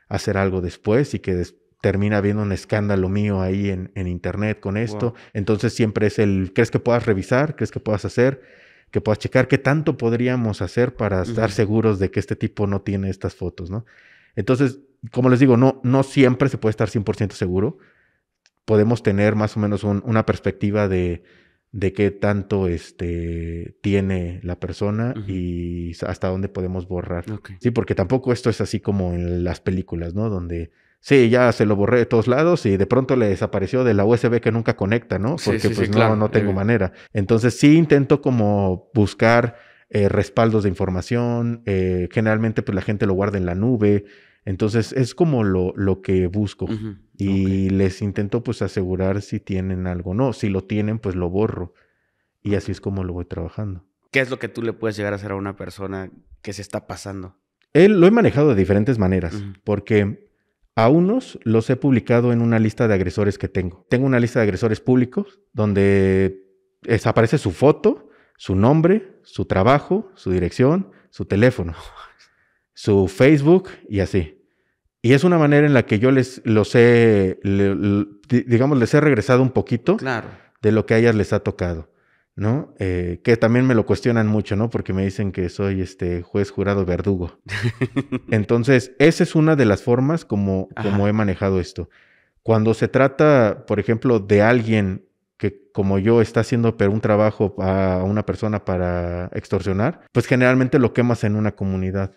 S1: hacer algo después y que termina habiendo un escándalo mío ahí en, en internet con esto. Entonces siempre es el, ¿crees que puedas revisar? ¿Crees que puedas hacer? que puedas checar qué tanto podríamos hacer para estar seguros de que este tipo no tiene estas fotos, ¿no? Entonces, como les digo, no, no siempre se puede estar 100% seguro. Podemos tener más o menos una perspectiva de, de qué tanto este, tiene la persona y hasta dónde podemos borrar. Sí, porque tampoco esto es así como en las películas, ¿no? Donde Sí, ya se lo borré de todos lados y de pronto le desapareció de la USB que nunca conecta, ¿no? Porque pues no, no tengo manera. Entonces sí intento como buscar eh, respaldos de información. Eh, generalmente pues la gente lo guarda en la nube. Entonces es como lo, lo que busco. Y les intento pues asegurar si tienen algo. No, si lo tienen pues lo borro. Y así es como lo voy trabajando.
S2: ¿Qué es lo que tú le puedes llegar a hacer a una persona que se está pasando?
S1: Él lo he manejado de diferentes maneras, porque a unos los he publicado en una lista de agresores que tengo. Tengo una lista de agresores públicos donde aparece su foto, su nombre, su trabajo, su dirección, su teléfono, su Facebook y así. Y es una manera en la que yo les los he, digamos, les he regresado un poquito de lo que a ellas les ha tocado. ¿no? Eh, que también me lo cuestionan mucho, ¿no? Porque me dicen que soy este juez jurado verdugo. Entonces, esa es una de las formas como, como he manejado esto. Cuando se trata, por ejemplo, de alguien que como yo está haciendo un trabajo a una persona para extorsionar, pues generalmente lo quemas en una comunidad.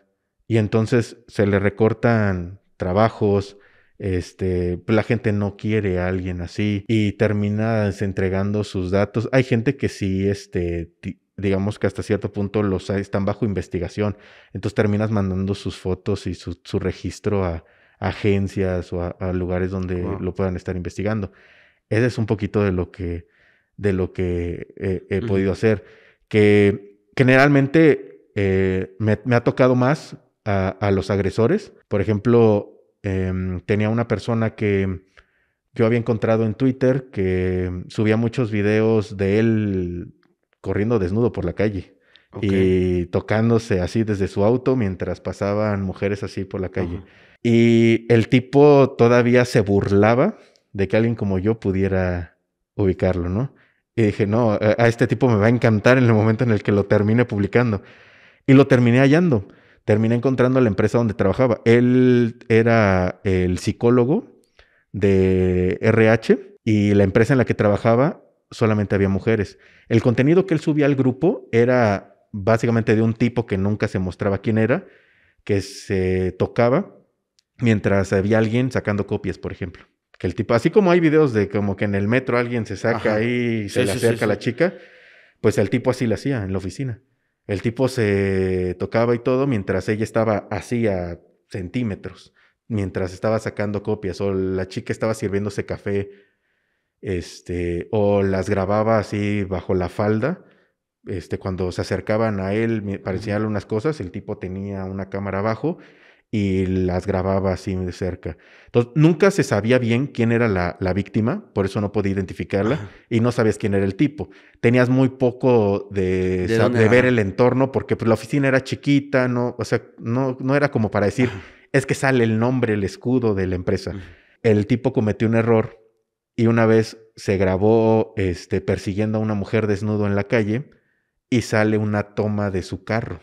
S1: Y entonces se le recortan trabajos, este, pues, la gente no quiere a alguien así y terminas entregando sus datos. Hay gente que sí, este, digamos que hasta cierto punto los están bajo investigación. Entonces terminas mandando sus fotos y su, registro a, agencias o a, lugares donde lo puedan estar investigando. Ese es un poquito de lo que, de lo que he podido hacer. Que generalmente eh, me, ha tocado más a los agresores. Por ejemplo, Em, tenía una persona que yo había encontrado en Twitter que subía muchos videos de él corriendo desnudo por la calle y tocándose así desde su auto mientras pasaban mujeres así por la calle. Y el tipo todavía se burlaba de que alguien como yo pudiera ubicarlo, ¿no? Y dije, no, a este tipo me va a encantar en el momento en el que lo termine publicando. Y lo terminé hallando terminé encontrando la empresa donde trabajaba. Él era el psicólogo de RH y la empresa en la que trabajaba solamente había mujeres. El contenido que él subía al grupo era básicamente de un tipo que nunca se mostraba quién era, que se tocaba mientras había alguien sacando copias, por ejemplo. Que el tipo, así como hay videos de como que en el metro alguien se saca y se le acerca a la chica, pues el tipo así lo hacía en la oficina. El tipo se tocaba y todo mientras ella estaba así a centímetros, mientras estaba sacando copias o la chica estaba sirviéndose café, este, o las grababa así bajo la falda. Este, cuando se acercaban a él para enseñarle unas cosas, el tipo tenía una cámara abajo y las grababa así de cerca. Entonces, nunca se sabía bien quién era la, víctima, por eso no podía identificarla y no sabías quién era el tipo. Tenías muy poco de, ver el entorno porque pues, la oficina era chiquita, no, o sea, no, no era como para decir, es que sale el nombre, el escudo de la empresa. El tipo cometió un error y una vez se grabó este, persiguiendo a una mujer desnudo en la calle y sale una toma de su carro.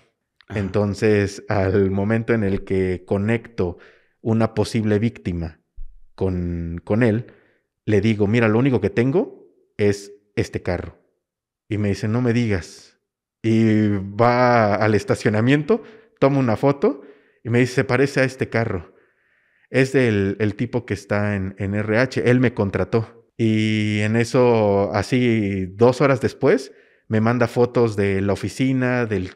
S1: Entonces, al momento en el que conecto una posible víctima con, con él, le digo, mira, lo único que tengo es este carro. Y me dice, no me digas. Y va al estacionamiento, toma una foto y me dice, se parece a este carro. Es del el tipo que está en, en RH, él me contrató. Y en eso, así dos horas después, me manda fotos de la oficina, del,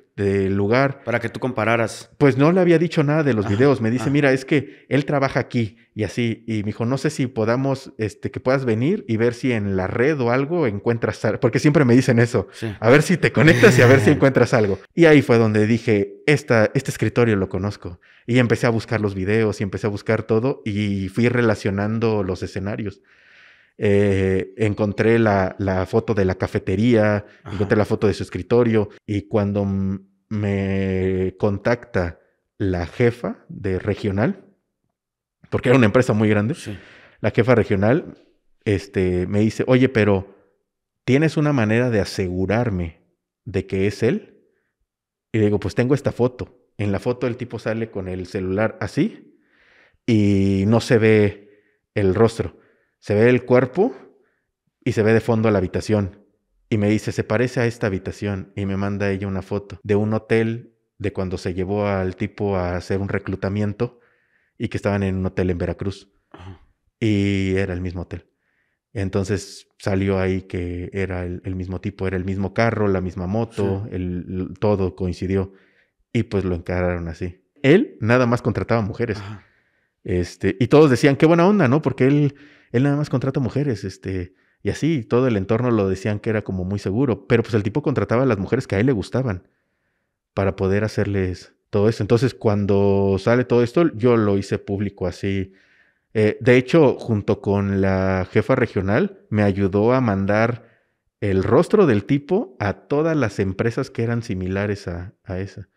S1: lugar. Para que tú compararas. Pues no le había dicho nada de los videos. Me dice, mira, es que él trabaja aquí y así. Y me dijo, no sé si podamos, este, que puedas venir y ver si en la red o algo encuentras algo. Porque siempre me dicen eso. A ver si te conectas y a ver si encuentras algo. Y ahí fue donde dije, Esta, este escritorio lo conozco. Y empecé a buscar los videos y empecé a buscar todo y fui relacionando los escenarios. Eh, encontré la, foto de la cafetería, encontré la foto de su escritorio y cuando me contacta la jefa de regional, porque era una empresa muy grande, la jefa regional este, me dice, oye, pero ¿tienes una manera de asegurarme de que es él? Y le digo, pues tengo esta foto. En la foto el tipo sale con el celular así y no se ve el rostro. Se ve el cuerpo y se ve de fondo la habitación. Y me dice, se parece a esta habitación. Y me manda ella una foto de un hotel de cuando se llevó al tipo a hacer un reclutamiento y que estaban en un hotel en Veracruz. Y era el mismo hotel. Entonces salió ahí que era el, mismo tipo, era el mismo carro, la misma moto, el, todo coincidió. Y pues lo encararon así. Él nada más contrataba mujeres. Este, y todos decían, qué buena onda, ¿no? Porque él él nada más contrata mujeres, este, y así, todo el entorno lo decían que era como muy seguro, pero pues el tipo contrataba a las mujeres que a él le gustaban para poder hacerles todo eso. Entonces, cuando sale todo esto, yo lo hice público así. Eh, de hecho, junto con la jefa regional, me ayudó a mandar el rostro del tipo a todas las empresas que eran similares a, a esa,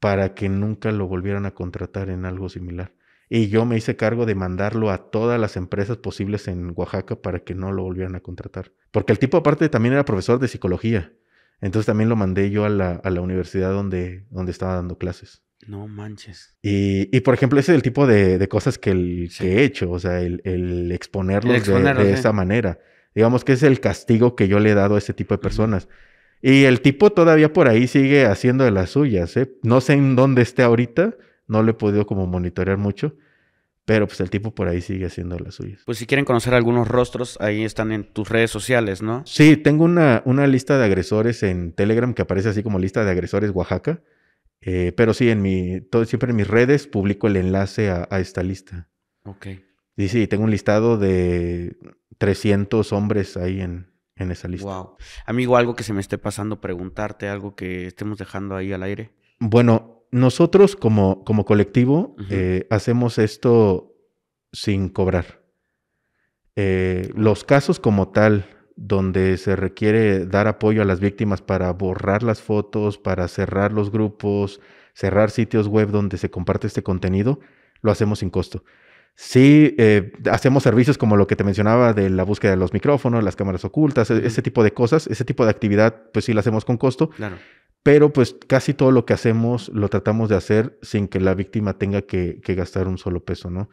S1: para que nunca lo volvieran a contratar en algo similar. Y yo me hice cargo de mandarlo a todas las empresas posibles en Oaxaca para que no lo volvieran a contratar. Porque el tipo aparte también era profesor de psicología. Entonces también lo mandé yo a la, universidad donde, donde estaba dando clases.
S2: No manches.
S1: Y, por ejemplo, ese es el tipo de, cosas que, he hecho, o sea, el, el exponerlos, de, esa manera. Digamos que es el castigo que yo le he dado a ese tipo de personas. Y el tipo todavía por ahí sigue haciendo de las suyas, ¿eh? No sé en dónde esté ahorita, no lo he podido como monitorear mucho. Pero pues el tipo por ahí sigue haciendo las suyas.
S2: Pues si quieren conocer algunos rostros, ahí están en tus redes sociales, ¿no?
S1: Sí, tengo una, una lista de agresores en Telegram que aparece así como lista de agresores Oaxaca. Eh, pero sí, en mi, todo, siempre en mis redes publico el enlace a, esta lista. Ok. Sí, sí, tengo un listado de 300 hombres ahí en, en esa lista.
S2: Wow. Amigo, algo que se me esté pasando preguntarte, algo que estemos dejando ahí al aire.
S1: Bueno, nosotros como, como colectivo eh, hacemos esto sin cobrar. Eh, los casos como tal, donde se requiere dar apoyo a las víctimas para borrar las fotos, para cerrar los grupos, cerrar sitios web donde se comparte este contenido, lo hacemos sin costo. Sí, eh, hacemos servicios como lo que te mencionaba de la búsqueda de los micrófonos, las cámaras ocultas, e, ese tipo de cosas, ese tipo de actividad, pues sí la hacemos con costo. Claro pero pues casi todo lo que hacemos lo tratamos de hacer sin que la víctima tenga que, gastar un solo peso, ¿no?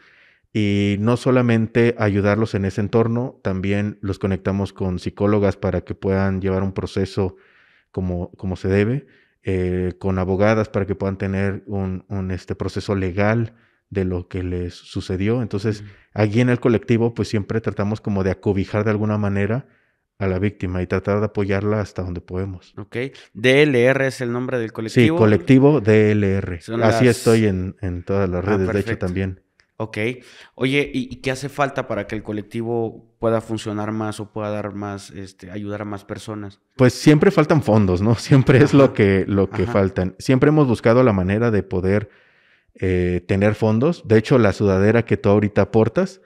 S1: Y no solamente ayudarlos en ese entorno, también los conectamos con psicólogas para que puedan llevar un proceso como, como se debe, eh, con abogadas para que puedan tener un, este proceso legal de lo que les sucedió. Entonces, aquí en el colectivo, pues siempre tratamos como de acobijar de alguna manera a la víctima y tratar de apoyarla hasta donde podemos.
S2: Ok. DLR es el nombre del colectivo. Sí, colectivo
S1: DLR. Así estoy en, todas las ah, redes, de hecho, también.
S2: Ok. Oye, ¿y, qué hace falta para que el colectivo pueda funcionar más o pueda dar más, este, ayudar a más personas?
S1: Pues siempre faltan fondos, ¿no? Siempre es lo que, lo que faltan. Siempre hemos buscado la manera de poder eh, tener fondos. De hecho, la sudadera que tú ahorita aportas,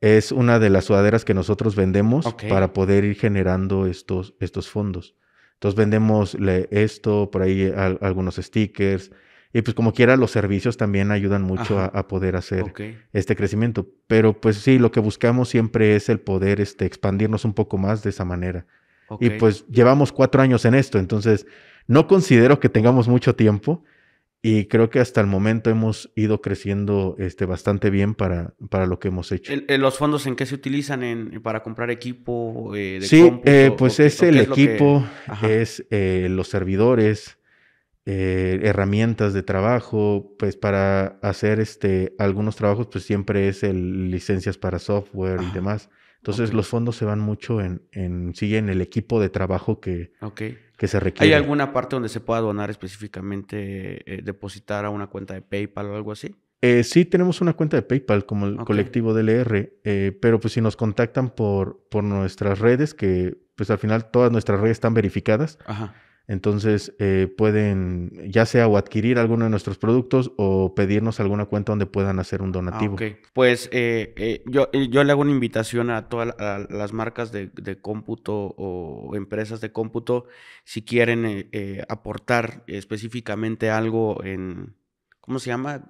S1: es una de las sudaderas que nosotros vendemos para poder ir generando estos, estos fondos. Entonces vendemos esto, por ahí algunos stickers. Y pues como quiera, los servicios también ayudan mucho a, poder hacer este crecimiento. Pero pues sí, lo que buscamos siempre es el poder este, expandirnos un poco más de esa manera. Y pues llevamos cuatro años en esto, entonces no considero que tengamos mucho tiempo, y creo que hasta el momento hemos ido creciendo este, bastante bien para, para lo que hemos hecho.
S2: ¿Los fondos en qué se utilizan en, para comprar equipo? Eh, sí, eh, pues es el equipo,
S1: es eh, los servidores, herramientas de trabajo, pues para hacer este, algunos trabajos, pues siempre es el licencias para software y demás. Entonces los fondos se van mucho en, en, en el equipo de trabajo que, que se requiere. ¿Hay
S2: alguna parte donde se pueda donar específicamente, eh, depositar a una cuenta de PayPal o algo así?
S1: Eh, sí, tenemos una cuenta de PayPal como el colectivo DLR, eh, pero pues si nos contactan por, por nuestras redes, que pues al final todas nuestras redes están verificadas, Ajá. Entonces eh, pueden ya sea o adquirir alguno de nuestros productos o pedirnos alguna cuenta donde puedan hacer un ah, donativo.
S2: Pues eh, eh, yo, yo, le hago una invitación a todas las marcas de, de, cómputo o empresas de cómputo si quieren aportar específicamente algo en, ¿cómo se llama?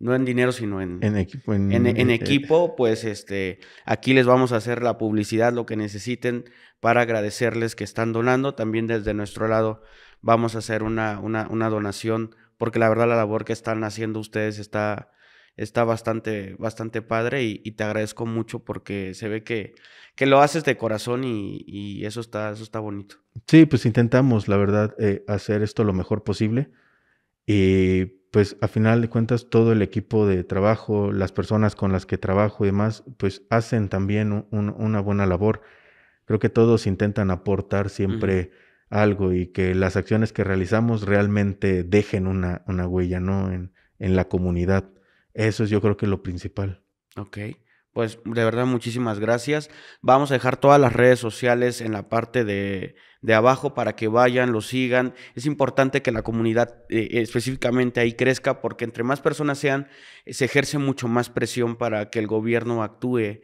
S2: no en dinero, sino en, en equipo. En, eh, equipo, pues este, aquí les vamos a hacer la publicidad, lo que necesiten para agradecerles que están donando. También desde nuestro lado vamos a hacer una, una, una donación, porque la verdad la labor que están haciendo ustedes está, está bastante, bastante padre y, te agradezco mucho porque se ve que, que lo haces de corazón y, eso, está, eso está bonito.
S1: Sí, pues intentamos, la verdad, eh, hacer esto lo mejor posible. Y pues a final de cuentas todo el equipo de trabajo, las personas con las que trabajo y demás, pues hacen también una buena labor. Creo que todos intentan aportar siempre algo y que las acciones que realizamos realmente dejen una, una huella, ¿no? En, en, la comunidad. Eso es yo creo que lo principal.
S2: Ok. Pues de verdad, muchísimas gracias. Vamos a dejar todas las redes sociales en la parte de, de abajo para que vayan, lo sigan. Es importante que la comunidad eh, eh, específicamente ahí crezca porque entre más personas sean, eh, se ejerce mucho más presión para que el gobierno actúe.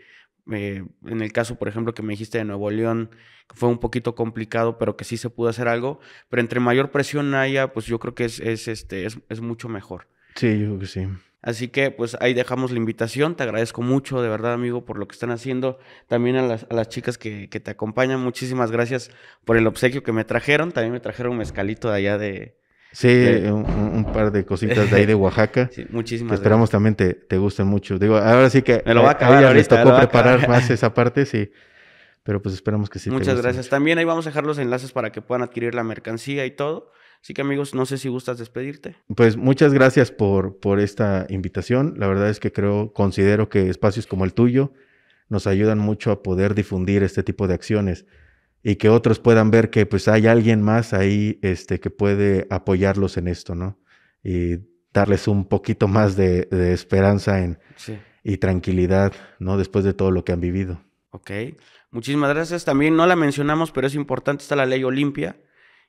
S2: en el caso, por ejemplo, que me dijiste de Nuevo León, fue un poquito complicado, pero que sí se pudo hacer algo. Pero entre mayor presión haya, pues yo creo que es, es este, es, es mucho mejor.
S1: Sí, yo creo que sí.
S2: Así que pues ahí dejamos la invitación. Te agradezco mucho, de verdad, amigo, por lo que están haciendo. También a las, chicas que, te acompañan, muchísimas gracias por el obsequio que me trajeron. También me trajeron un mezcalito de allá de. Sí, Un,
S1: par de cositas de ahí de Oaxaca. muchísimas gracias. Esperamos también te, gusten mucho. Digo, ahora sí que. Me lo va a acabar ahorita, les tocó preparar más esa parte, sí pero pues esperamos que sí. Muchas gracias.
S2: También ahí vamos a dejar los enlaces para que puedan adquirir la mercancía y todo. Así que amigos, no sé si gustas despedirte.
S1: Pues muchas gracias por, por esta invitación. La verdad es que creo, considero que espacios como el tuyo nos ayudan mucho a poder difundir este tipo de acciones y que otros puedan ver que pues hay alguien más ahí este, que puede apoyarlos en esto, ¿no? Y darles un poquito más de, esperanza en, y tranquilidad, ¿no? Después de todo lo que han vivido.
S2: Ok, muchísimas gracias. También no la mencionamos, pero es importante, está la ley Olimpia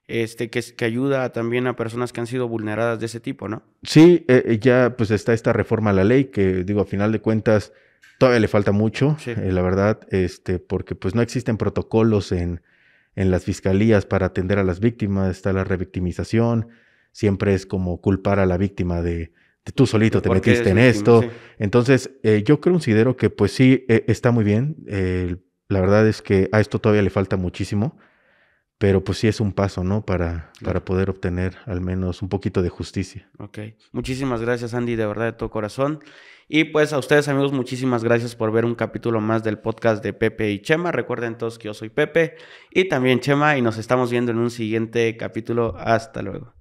S2: este, que, ayuda también a personas que han sido vulneradas de ese tipo, ¿no?
S1: Sí, eh, eh, ya pues está esta reforma a la ley que digo, a final de cuentas, todavía le falta mucho, eh, la verdad, este, porque pues no existen protocolos en, las fiscalías para atender a las víctimas, está la revictimización, siempre es como culpar a la víctima de, tú solito te metiste en esto. Entonces, yo considero que pues sí, está muy bien, la verdad es que a esto todavía le falta muchísimo pero pues sí es un paso, ¿no? Para, para poder obtener al menos un poquito de justicia.
S2: Ok, muchísimas gracias Andy, de verdad de todo corazón. Y pues a ustedes amigos, muchísimas gracias por ver un capítulo más del podcast de Pepe y Chema. Recuerden todos que yo soy Pepe y también Chema y nos estamos viendo en un siguiente capítulo. Hasta luego.